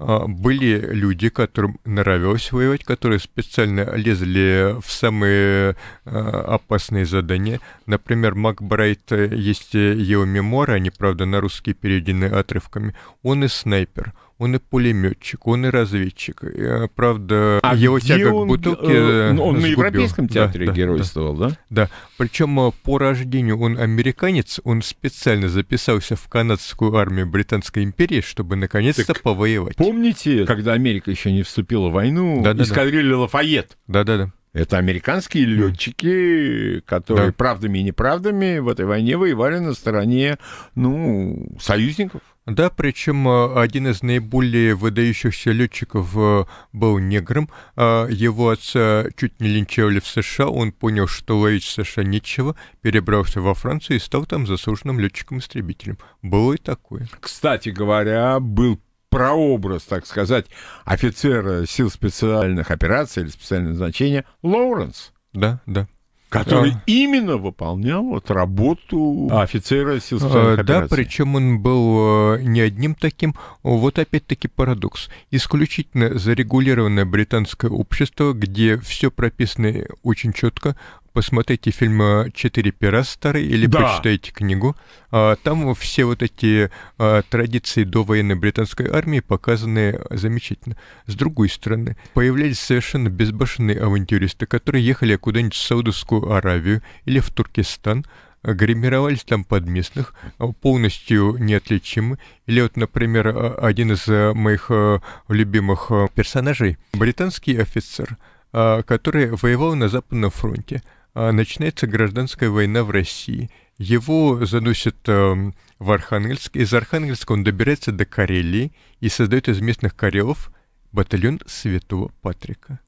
а, были люди, которым нравилось воевать, которые специально лезли в самые а, опасные задания. Например, Макбрайт, э, есть э, его мемуары, они, правда, на русский переведены отрывками. Он и снайпер – он и пулеметчик, он и разведчик. И, а, правда, а его тяга он, к бутылке э, э ну, Он сгубил. на Европейском театре да, да, геройствовал, да? Да. да. Причем э, по рождению он американец, он специально записался в канадскую армию Британской империи, чтобы наконец-то так повоевать. Помните, когда Америка еще не вступила в войну, да, да, эскадрилья да. Лафайет? Да-да-да. Это американские летчики, которые да. правдами и неправдами в этой войне воевали на стороне, ну, союзников. Да, причем э, один из наиболее выдающихся летчиков э, был негром. Э, его отца чуть не линчевали в США, он понял, что ловить в США нечего, перебрался во Францию и стал там заслуженным летчиком-истребителем. Было и такое. Кстати говоря, был прообраз, так сказать, офицера сил специальных операций или специального значения Лоуренс. Да, да который да. именно выполнял вот работу а, офицера сил специальных э, Да, причем он был э, не одним таким. Вот опять-таки парадокс. Исключительно зарегулированное британское общество, где все прописано очень четко, посмотрите фильм э, «Четыре пера» старый или да. почитайте книгу. А, там все вот эти а, традиции до военной британской армии показаны замечательно. С другой стороны, появлялись совершенно безбашенные авантюристы, которые ехали куда-нибудь в Саудовскую Аравию или в Туркестан, гримировались там под местных, а, полностью неотличимы. Или вот, например, один из э, моих э, любимых персонажей, британский офицер, который воевал на Западном фронте – а, начинается гражданская война в России. Его заносят эм, в Архангельск. Из Архангельска он добирается до Карелии и создает из местных карелов батальон Святого Патрика.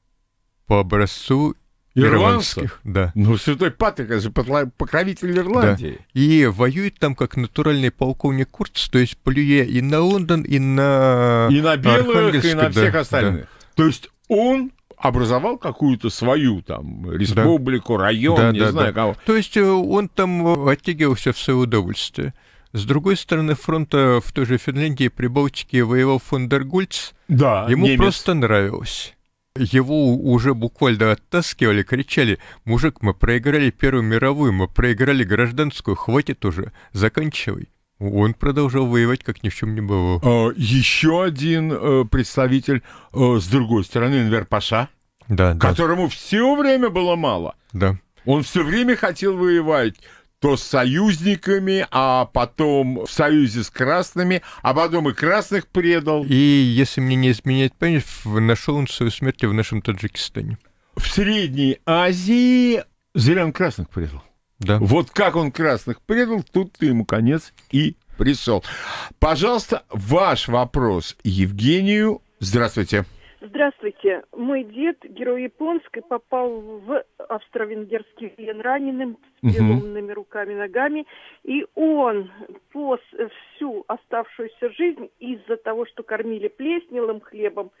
По образцу Ирландских? Да. Ну, Святой Патрик, это же покровитель Ирландии. Да. И воюет там как натуральный полковник Курц, то есть плюя и на Лондон, и на... И на белых, и на всех да, остальных. Да. То есть он образовал какую-то свою там республику, да. район, да, не да, знаю да. кого. То есть э, он там оттягивался в свое удовольствие. С другой стороны фронта в той же Финляндии и Прибалтике воевал фон дер Гульц. Да, Ему немец. просто нравилось. Его уже буквально оттаскивали, кричали, мужик, мы проиграли Первую мировую, мы проиграли гражданскую, хватит уже, заканчивай. Он продолжал воевать, как ни в чем не бывало. Э, Еще один э, представитель э, с другой стороны, Энвер Паша, да, которому да. все время было мало. Да. Он все время хотел воевать то с союзниками, а потом в союзе с красными, а потом и красных предал. И, если мне не изменять память, нашел он свою смерть в нашем Таджикистане. В Средней Азии зеленых красных предал. Да. Вот как он красных предал, тут ему конец и пришел. Пожалуйста, ваш вопрос Евгению. Здравствуйте. Здравствуйте. Мой дед, герой японской, попал в австро-венгерский плен раненым с переломными руками, ногами. И он по всю оставшуюся жизнь из-за того, что кормили плесневым хлебом,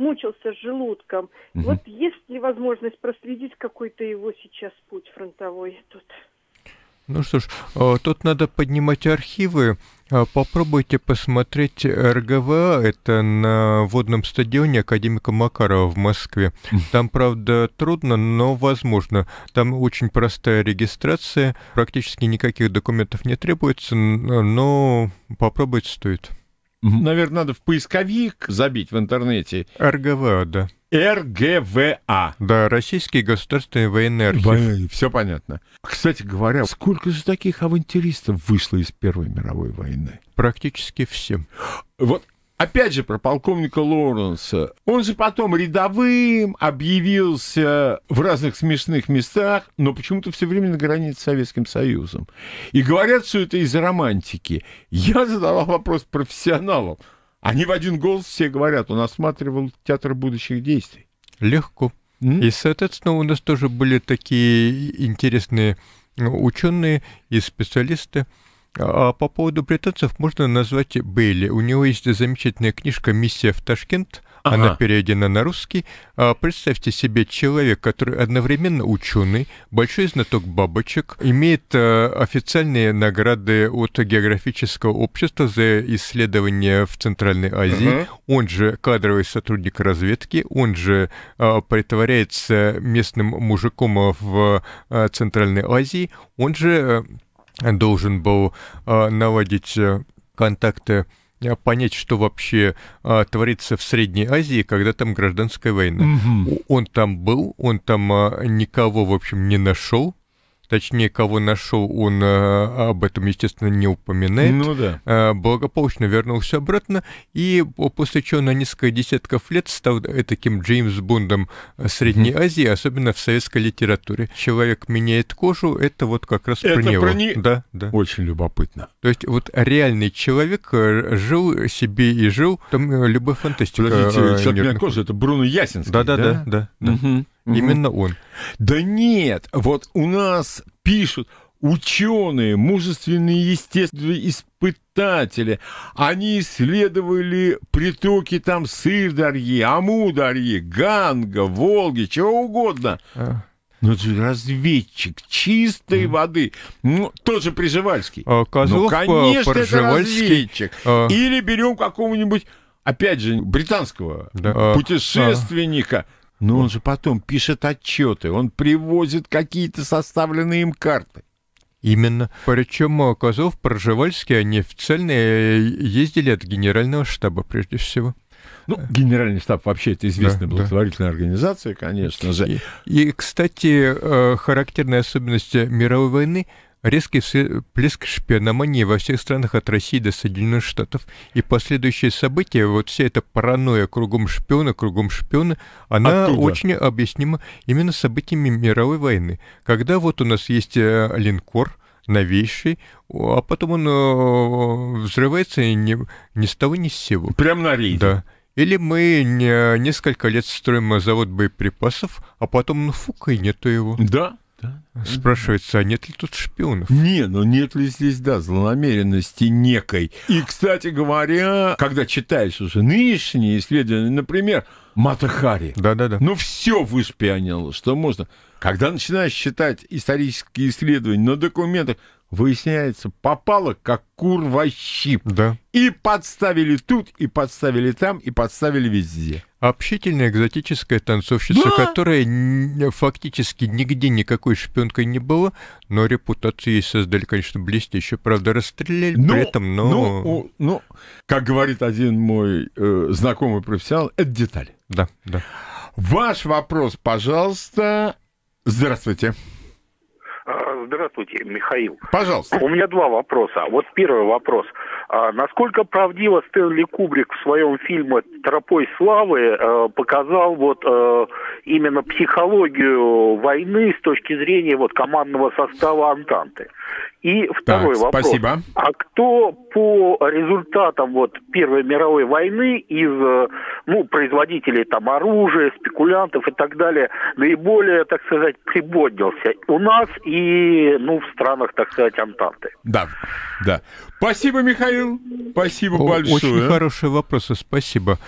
мучился с желудком. Угу. Вот есть ли возможность проследить какой-то его сейчас путь фронтовой тут? Ну что ж, э, тут надо поднимать архивы. Э, попробуйте посмотреть РГВА, это на водном стадионе академика Макарова в Москве. Там, правда, трудно, но возможно. Там очень простая регистрация, практически никаких документов не требуется, но попробовать стоит. Наверное, надо в поисковик забить в интернете. РГВА, да. РГВА. Да, Российский государственный военный архив. Военный, все понятно. Кстати говоря, сколько же таких авантюристов вышло из Первой мировой войны? Практически все. Вот Опять же, про полковника Лоуренса. Он же потом рядовым объявился в разных смешных местах, но почему-то все время на границе с Советским Союзом. И говорят, что это из романтики. Я задавал вопрос профессионалам. Они в один голос все говорят, он осматривал театр будущих действий. Легко. mm И, соответственно, у нас тоже были такие интересные ну, ученые и специалисты, а, а по поводу британцев можно назвать Бейли. У него есть замечательная книжка «Миссия в Ташкент», Ага. Она переведена на русский. А, представьте себе человек, который одновременно ученый, большой знаток бабочек, имеет а, официальные награды от географического общества за исследования в Центральной Азии. Угу. Он же кадровый сотрудник разведки, он же притворяется местным мужиком в Центральной Азии, он же э, должен был э, наладить э, контакты э, понять, что вообще а, творится в Средней Азии, когда там гражданская война. Угу. Он там был, он там а, никого, в общем, не нашел, точнее, кого нашел, он э, об этом, естественно, не упоминает. Ну да. Э, благополучно вернулся обратно, и после чего на несколько десятков лет стал таким Джеймс Бондом э, Средней Азии, особенно в советской литературе. Человек меняет кожу, это вот как раз это про него. Про не... Да, да. Очень любопытно. То есть вот реальный человек жил себе и жил, там любая фантастика. Подождите, человек меняет кожу, это Бруно Ясинский, да? Да, да, да. да, да. Угу. Именно он. Да нет, вот у нас пишут ученые, мужественные естественные испытатели. Они исследовали притоки там Сырдарьи, Амударьи, Ганга, Волги, чего угодно. А. Ну, ты разведчик чистой mm. воды. Ну, тот же Приживальский. А, Козлов, ну, а, конечно, это разведчик. А... Или берем какого-нибудь, опять же, британского да. А. путешественника. А но ну, он же потом пишет отчеты, он привозит какие-то составленные им карты. Именно. Причем э, Козлов, Пржевальский, они официально э, ездили от генерального штаба прежде всего. Ну, генеральный штаб вообще это известная да, благотворительная да. организация, конечно же. И, и, кстати, э, характерная особенность мировой войны – Резкий э, плеск шпиономании во всех странах от России до Соединенных Штатов и последующие события, вот вся эта паранойя кругом шпиона, кругом шпиона, она Оттуда. очень объяснима именно событиями мировой войны. Когда вот у нас есть э, линкор, новейший, а потом он взрывается ни, ни с того ни с сего. Прям на рейде? Да. Или мы несколько лет строим завод боеприпасов, а потом, ну, фук, и нету его. Да, да? Спрашивается, а нет ли тут шпионов? Не, ну нет ли здесь, да, злонамеренности некой. И, кстати говоря, когда читаешь уже нынешние исследования, например, Матахари. Да-да-да. Ну все выспионило, что можно. Когда начинаешь читать исторические исследования на документах, выясняется, попало как кур во щип. Да. И подставили тут, и подставили там, и подставили везде. Общительная экзотическая танцовщица, да! которая фактически нигде никакой шпионкой не была, но репутацию ей создали, конечно, блестяще. Правда, расстреляли но, ну, при этом, но... Но, ну, но... Ну, как говорит один мой э, знакомый профессионал, это деталь. Да, да. Ваш вопрос, пожалуйста. Здравствуйте здравствуйте, Михаил. Пожалуйста. У меня два вопроса. Вот первый вопрос. А насколько правдиво Стэнли Кубрик в своем фильме «Тропой славы» э, показал вот э, именно психологию войны с точки зрения вот командного состава Антанты? И второй так, вопрос. Спасибо. А кто по результатам вот Первой мировой войны из э, ну, производителей там оружия, спекулянтов и так далее наиболее, так сказать, прибоднился У нас и ну, в странах, так сказать, Антанты. Да, да. Спасибо, Михаил. Спасибо О, большое. Очень хороший вопрос спасибо.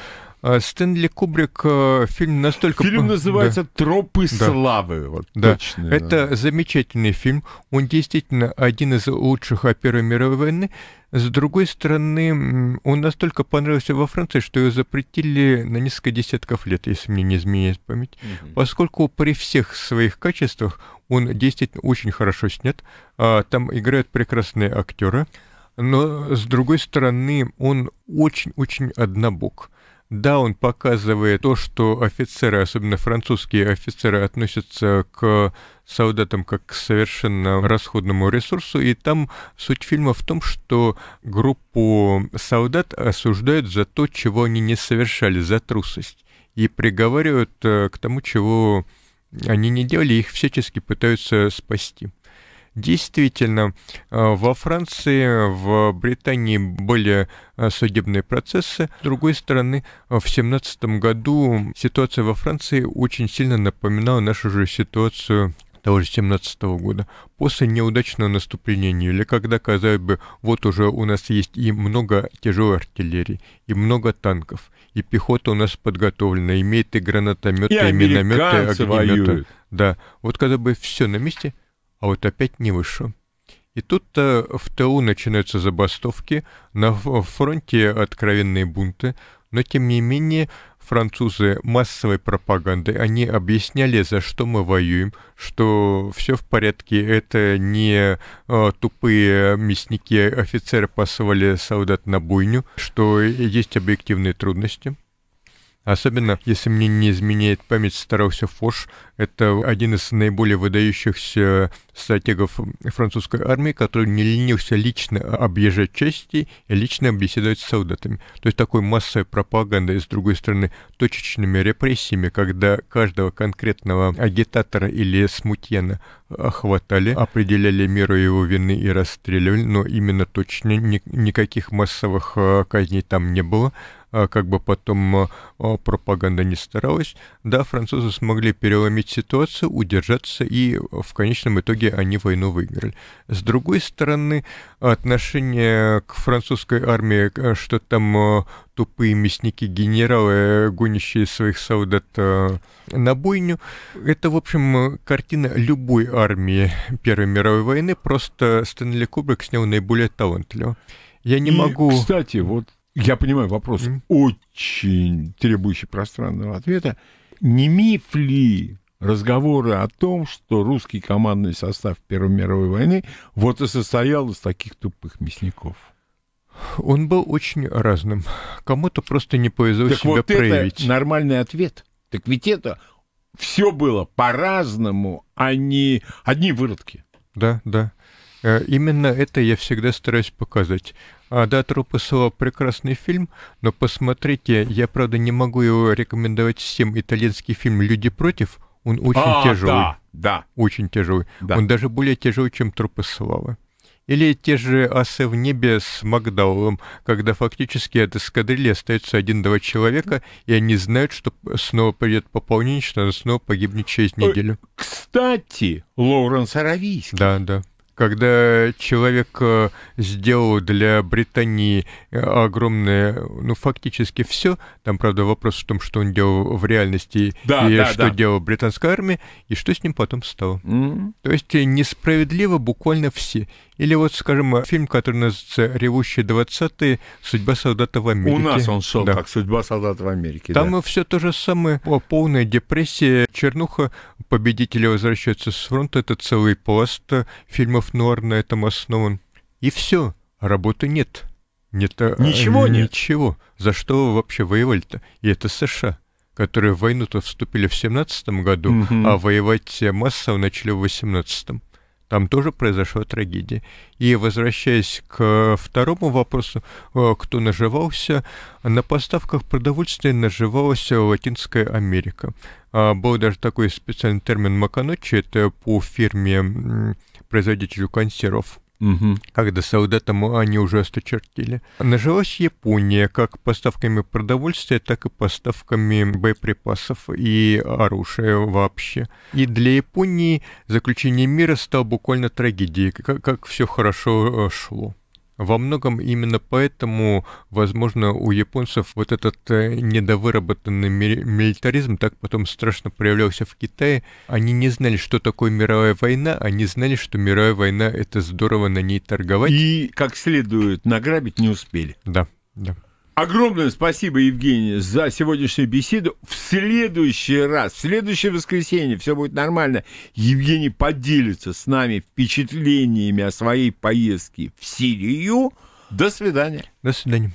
А, Стэнли Кубрик э, фильм настолько... Фильм называется да. «Тропы да. славы». Вот, да. Точно, Это да. замечательный фильм. Он действительно один из лучших о Первой мировой войне. С другой стороны, он настолько понравился во Франции, что его запретили на несколько десятков лет, если мне не изменяет память. Угу. Поскольку при всех своих качествах он действительно очень хорошо снят. А, там играют прекрасные актеры. Но, с другой стороны, он очень-очень однобок. Да, он показывает то, что офицеры, особенно французские офицеры, относятся к солдатам как к совершенно расходному ресурсу, и там суть фильма в том, что группу солдат осуждают за то, чего они не совершали, за трусость, и приговаривают э, к тому, чего они не делали, их всячески пытаются спасти. Действительно, э, во Франции, в Британии были э, судебные процессы. С другой стороны, э, в 2017 году ситуация во Франции очень сильно напоминала нашу же ситуацию того же 17 года, после неудачного наступления или когда, казалось бы, вот уже у нас есть и много тяжелой артиллерии, и много танков, и пехота у нас подготовлена, имеет и гранатометы, и, и минометы, и огнеметы. Воюют. Да, вот когда бы все на месте, а вот опять не выше. И тут-то в ТУ начинаются забастовки, на фронте откровенные бунты, но тем не менее французы массовой пропаганды, они объясняли, за что мы воюем, что все в порядке, это не э, тупые мясники, офицеры посылали солдат на буйню, что есть объективные трудности. Особенно, если мне не изменяет память, старался Фош. Это один из наиболее выдающихся стратегов французской армии, который не ленился лично объезжать части и лично беседовать с солдатами. То есть такой массовой пропагандой, с другой стороны, точечными репрессиями, когда каждого конкретного агитатора или смутьяна охватали, определяли меру его вины и расстреливали, но именно точно ни никаких массовых э, казней там не было. А, как бы потом а, а, пропаганда не старалась, да, французы смогли переломить ситуацию, удержаться, и в конечном итоге они войну выиграли. С другой стороны, отношение к французской армии, что там тупые мясники-генералы, гонящие своих солдат на бойню. Это, в общем, картина любой армии Первой мировой войны, просто Стэнли Кубрик снял наиболее талантливо. Я не и, могу... Кстати, вот я понимаю вопрос, mm. очень требующий пространного ответа. Не миф ли разговоры о том, что русский командный состав Первой мировой войны вот и состоял из таких тупых мясников? Он был очень разным. Кому-то просто не повезло так себя вот проявить. Это нормальный ответ. Так ведь это все было по-разному, а не одни выродки. Да, да. Э, именно это я всегда стараюсь показать. А, да, трупы Соло прекрасный фильм, но посмотрите, я правда не могу его рекомендовать всем. Итальянский фильм «Люди против», он очень а, тяжелый. Да, да. Очень тяжелый. Да. Он даже более тяжелый, чем трупы Славы. Или те же асы в небе с Макдаулом, когда фактически от эскадрильи остается один-два человека, и они знают, что снова придет пополнение, что она снова погибнет через неделю. Кстати, Лоуренс Аравийский. Да, да когда человек э, сделал для Британии э, огромное, ну, фактически все, там, правда, вопрос в том, что он делал в реальности, да, и да, что да. делала британская армия, и что с ним потом стало. Mm-hmm. То есть э, несправедливо буквально все. Или вот, скажем, фильм, который называется «Ревущие двадцатые. Судьба солдата в Америке». У нас он шел да. как «Судьба солдата в Америке». Там да. все то же самое. О, полная депрессия. Чернуха победители возвращаются с фронта. Это целый пласт э, фильмов нуар на этом основан. И все. Работы нет. Нет, э, ничего а, нет. Ничего. За что вообще воевали-то? И это США которые в войну-то вступили в 17 году, угу. а воевать массово начали в 18 -м там тоже произошла трагедия. И возвращаясь к второму вопросу, э, кто наживался, на поставках продовольствия наживалась Латинская Америка. А, был даже такой специальный термин «маканочи», это по фирме производителю консервов угу. когда солдатам они уже осточертили. Нажилась Япония как поставками продовольствия, так и поставками боеприпасов и оружия вообще. И для Японии заключение мира стало буквально трагедией, как, как все хорошо э, шло. Во многом именно поэтому, возможно, у японцев вот этот э, недовыработанный милитаризм так потом страшно проявлялся в Китае. Они не знали, что такое мировая война, они знали, что мировая война – это здорово на ней торговать. И как следует награбить не успели. Да, да. Огромное спасибо, Евгений, за сегодняшнюю беседу. В следующий раз, в следующее воскресенье, все будет нормально. Евгений поделится с нами впечатлениями о своей поездке в Сирию. До свидания. До свидания.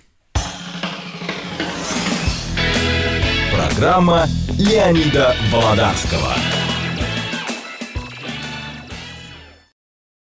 Программа Леонида Володарского.